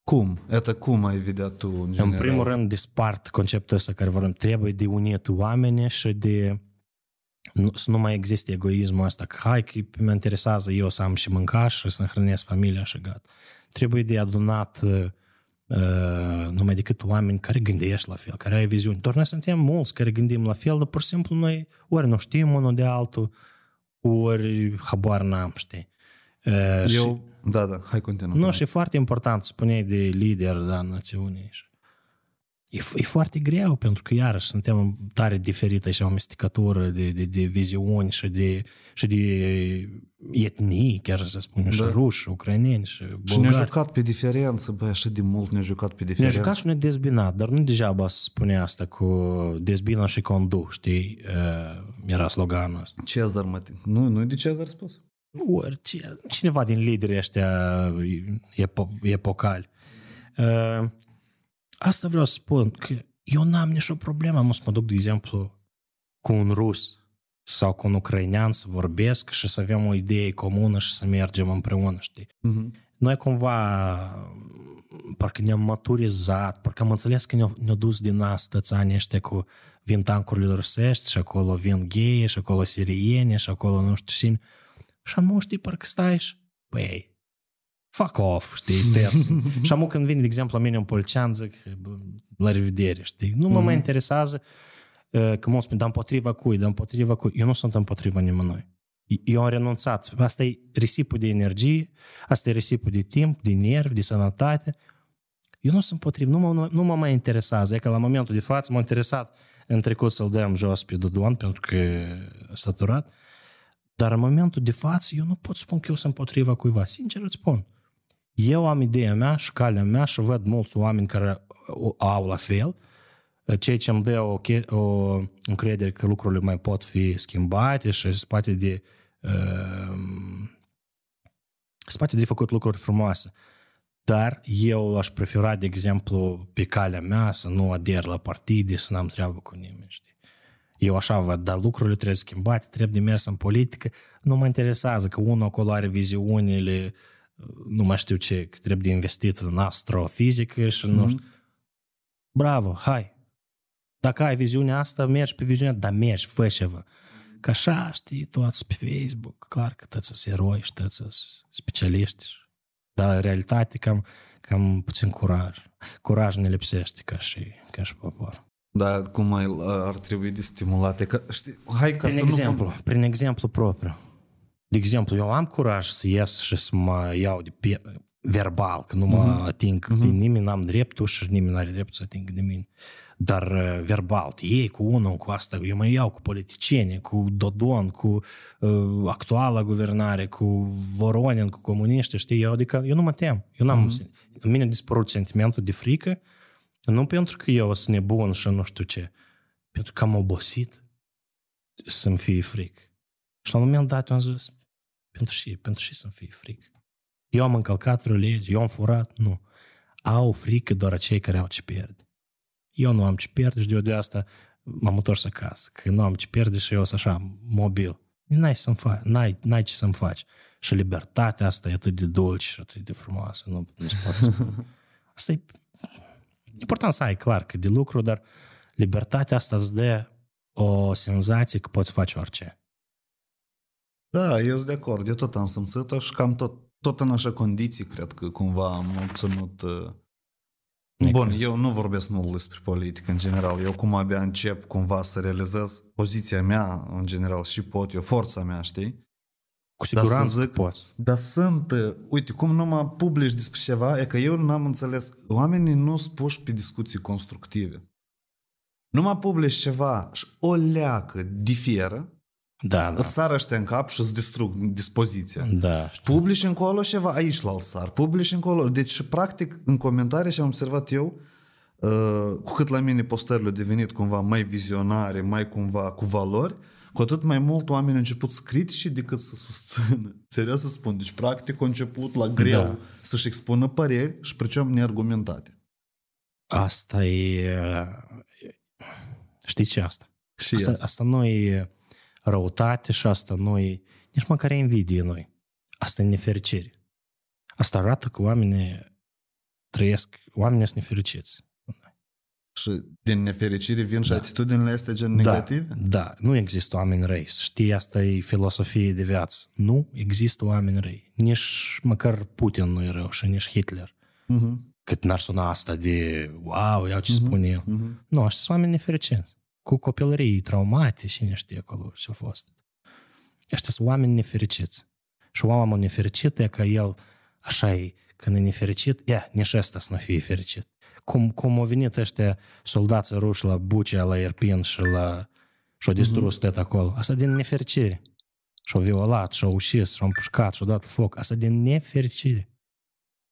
Cum? Eta cum ai vedea tu în general? În primul rând, dispart conceptul ăsta care vorbim. Trebuie de unit oameni și de să nu mai există egoismul ăsta, că hai că mă interesează eu să am și mâncaș și să hrănesc familia și gata. Trebuie de adunat uh, uh, numai decât oameni care gândești la fel, care ai viziuni. Doar noi suntem mulți care gândim la fel, dar pur și simplu noi ori nu știm unul de altul, ori habar n-am, știi. Uh, Eu, și, da, da, hai continuă. Nu, și e foarte important, spuneai de lider, da, națiunii. E, e foarte greu, pentru că iarăși suntem tare diferită și o amestecătură de, de, de viziuni și de, și de etnii, chiar să spunem, da. și ruși, ucraineni și bulgari. Și ne-a jucat pe diferență, băi, așa de mult ne-a jucat pe diferență. Ne-a jucat și ne-a dezbinat, dar nu deja să spune asta cu dezbină și condu, știi? Uh, era sloganul ăsta. Cezar, mă, nu, nu de Cezar spus? Orice, cineva din liderii ăștia epo- epocali. Uh, asta vreau să spun, că eu n-am nicio problemă, mă să mă duc, de exemplu, cu un rus sau cu un ucrainean să vorbesc și să avem o idee comună și să mergem împreună, știi? Mm-hmm. Noi cumva parcă ne-am maturizat, parcă am înțeles că ne-au, ne dus din asta ani ăștia cu vin tancurile rusești și acolo vin gheie și acolo sirieni și acolo nu știu cine. Și am știi, parcă stai și, păi, fuck off, știi, ters. și amu când vine, de exemplu, la mine un polițian, zic, la revedere, știi, nu mă mm-hmm. mai mhm. interesează uh, că mă spun, dar împotriva cui, dar împotriva cui. Eu nu sunt împotriva nimănui. Eu am renunțat. Asta e risipul de energie, asta e risipul de timp, de nervi, de sănătate. Eu nu sunt împotriva, nu mă, nu mă mai interesează. E că la momentul de față m-a interesat în trecut să-l dăm jos pe Dodon pentru că e saturat. Dar în momentul de față eu nu pot spune că eu sunt împotriva cuiva. Sincer îți spun. Eu am ideea mea și calea mea și văd mulți oameni care au la fel, ceea ce îmi dă o, o încredere că lucrurile mai pot fi schimbate și spate de uh, ehm, spate de făcut lucruri frumoase. Dar eu aș prefera, de exemplu, pe calea mea să nu ader la partide, să n-am treabă cu nimeni, știi? Eu așa văd, dar lucrurile trebuie schimbate, trebuie de mers în politică. Nu mă interesează că unul acolo are viziunile uh, nu mai știu ce, că trebuie de investit în astrofizică și mm-hmm. nu mhm. știu. Bravo, hai! Dacă ai viziunea asta, mergi pe viziunea, dar mergi, fă ceva. Că așa, știi, toți pe Facebook, clar că toți sunt eroi și toți sunt specialiști. Dar în realitate cam, cam puțin curaj. Curaj ne lipsește ca și, ca și popor. Da, cum ar trebui de stimulate? Că, știi, hai ca prin să exemplu, nu... Prin exemplu propriu de exemplu, eu am curaj să ies și să mă iau de pe verbal, că nu mă uh-huh. ating uh-huh. de mhm. nimeni, n-am dreptul și nimeni n-are dreptul să ating de mine. Dar uh, verbal, ei cu unul, cu asta, eu mă iau cu politicieni, cu Dodon, cu uh, actuala guvernare, cu Voronin, cu comuniști, știi, eu, adică eu nu mă tem. Eu n-am, uh-huh. în mine a dispărut sentimentul de frică, nu pentru că eu sunt nebun și nu știu ce, pentru că am obosit să-mi fie fric Și la un moment dat am zis, pentru și, pentru și să-mi fie frică? Eu am încălcat vreo lege, eu am furat? Nu. Au frică doar cei care au ce pierde. Eu nu am ce pierde și de, de asta m-am întors acasă, că nu am ce pierde și eu sunt așa, mobil. N-ai, să fa- n-ai, n-ai ce să-mi faci. Și libertatea asta e atât de dulce și atât de frumoasă. Nu, nu se poate spune. Asta e important să ai clar că de lucru, dar libertatea asta îți dă o senzație că poți face orice. Da, eu sunt de acord. Eu tot am simțit-o și cam tot, tot în așa condiții, cred că cumva am obținut... Uh, Bun, eu nu vorbesc mult despre politică în general. Eu cum abia încep cumva să realizez poziția mea în general și pot eu, forța mea, știi? Cu siguranță dar poți. Dar sunt, uh, uite, cum nu mă publici despre ceva, e că eu n-am înțeles. Oamenii nu spuși pe discuții constructive. Nu mă publici ceva și o leacă diferă, da, da. Îți sară ăștia în cap și îți distrug dispoziția. Da. Știu. Publici încolo ceva, aici la alțar. Publici încolo. Deci, practic, în comentarii și am observat eu, uh, cu cât la mine postările au devenit cumva mai vizionare, mai cumva cu valori, cu atât mai mult oamenii au început să critice decât să susțină. Serios să spun, deci practic au început la greu da. să-și expună păreri și pricom neargumentate. Asta e... Uh, știi ce asta? Și asta, asta nu e răutate și asta nu e nici măcar invidie noi. Asta e nefericire. Asta arată că oamenii trăiesc, oamenii sunt nefericiți. Și din nefericire vin și da. atitudinile astea gen da, negative? Da, nu există oameni răi. Știi, asta e filosofie de viață. Nu există oameni răi. Nici măcar Putin nu e rău și nici Hitler. Uh-huh. Cât n-ar suna asta de wow, iau ce uh-huh. Mhm. spune el. Uh-huh. Mhm. Nu, așa sunt oameni nefericiți cu copilării traumate și nu știe acolo ce a fost. Ăștia sunt oameni nefericiți. Și oamenul nefericit e că el așa e, când e nefericit, e, nici ăsta să nu fie fericit. Cum, cum au venit ăștia soldații ruși la Bucea, la Irpin și la... și-au mhm. distrus mm-hmm. tot acolo. Asta din nefericire. Și-au violat, și-au ucis, și-au împușcat, și-au dat foc. Asta din nefericire.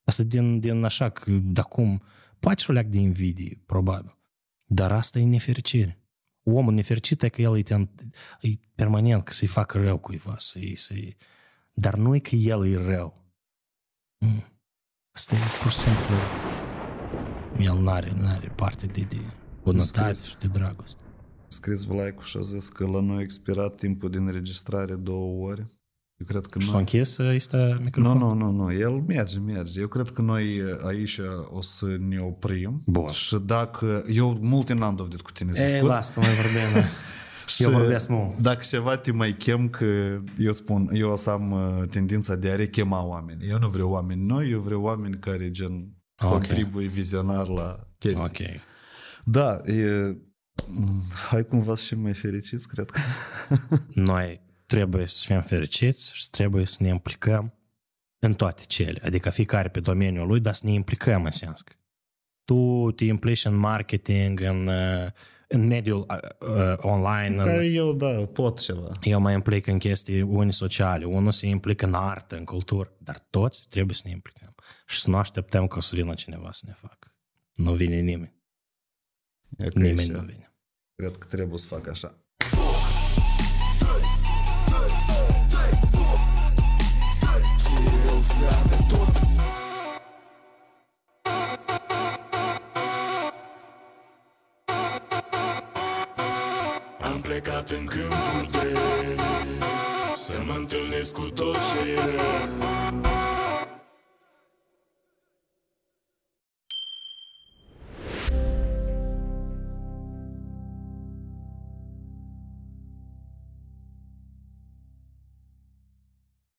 Asta din, din așa, că de acum, poate și-o leac de invidie, probabil. Dar asta e nefericire omul nefericit e că el e, e permanent că să-i facă rău cuiva, să-i, să-i... Dar nu e că el e rău. Mm. Asta e pur și simplu... El n-are, n-are parte de, de bunătate, de dragoste. Scris Vlaicu și a zis că la noi a expirat timpul de înregistrare două ore eu cred că și noi... s-a închis, este ă, microfonul? Nu, nu, nu, nu, el merge, merge. Eu cred că noi ă, aici o să ne oprim. Bun. Și dacă... Eu multe n-am dovedit cu tine să Ei, discut. las, că mai vorbim. eu vorbesc mult. Dacă ceva te mai chem, că eu spun, eu o să am ă, tendința de a rechema oameni. Eu nu vreau oameni noi, eu vreau oameni care gen ah, okay. contribuie vizionar la chestii. Ok. Da, e... Hai cumva și mai fericiți, cred că. Noi trebuie să fim fericiți și trebuie să ne implicăm în toate cele, adică fiecare pe domeniul lui, dar să ne implicăm în sens. Tu te implici în marketing, în, uh, în mediul uh, uh online. Da, în... Păi eu, da, pot ceva. Eu mă implic în chestii unii sociale, unul se implică în artă, în cultură, dar toți trebuie să ne implicăm și să nu așteptăm că o să vină cineva să ne facă. Nu vine nimeni. E nimeni nu vine. Cred că trebuie să fac așa. plecat în câmpul de Să mă întâlnesc cu tot ce e rău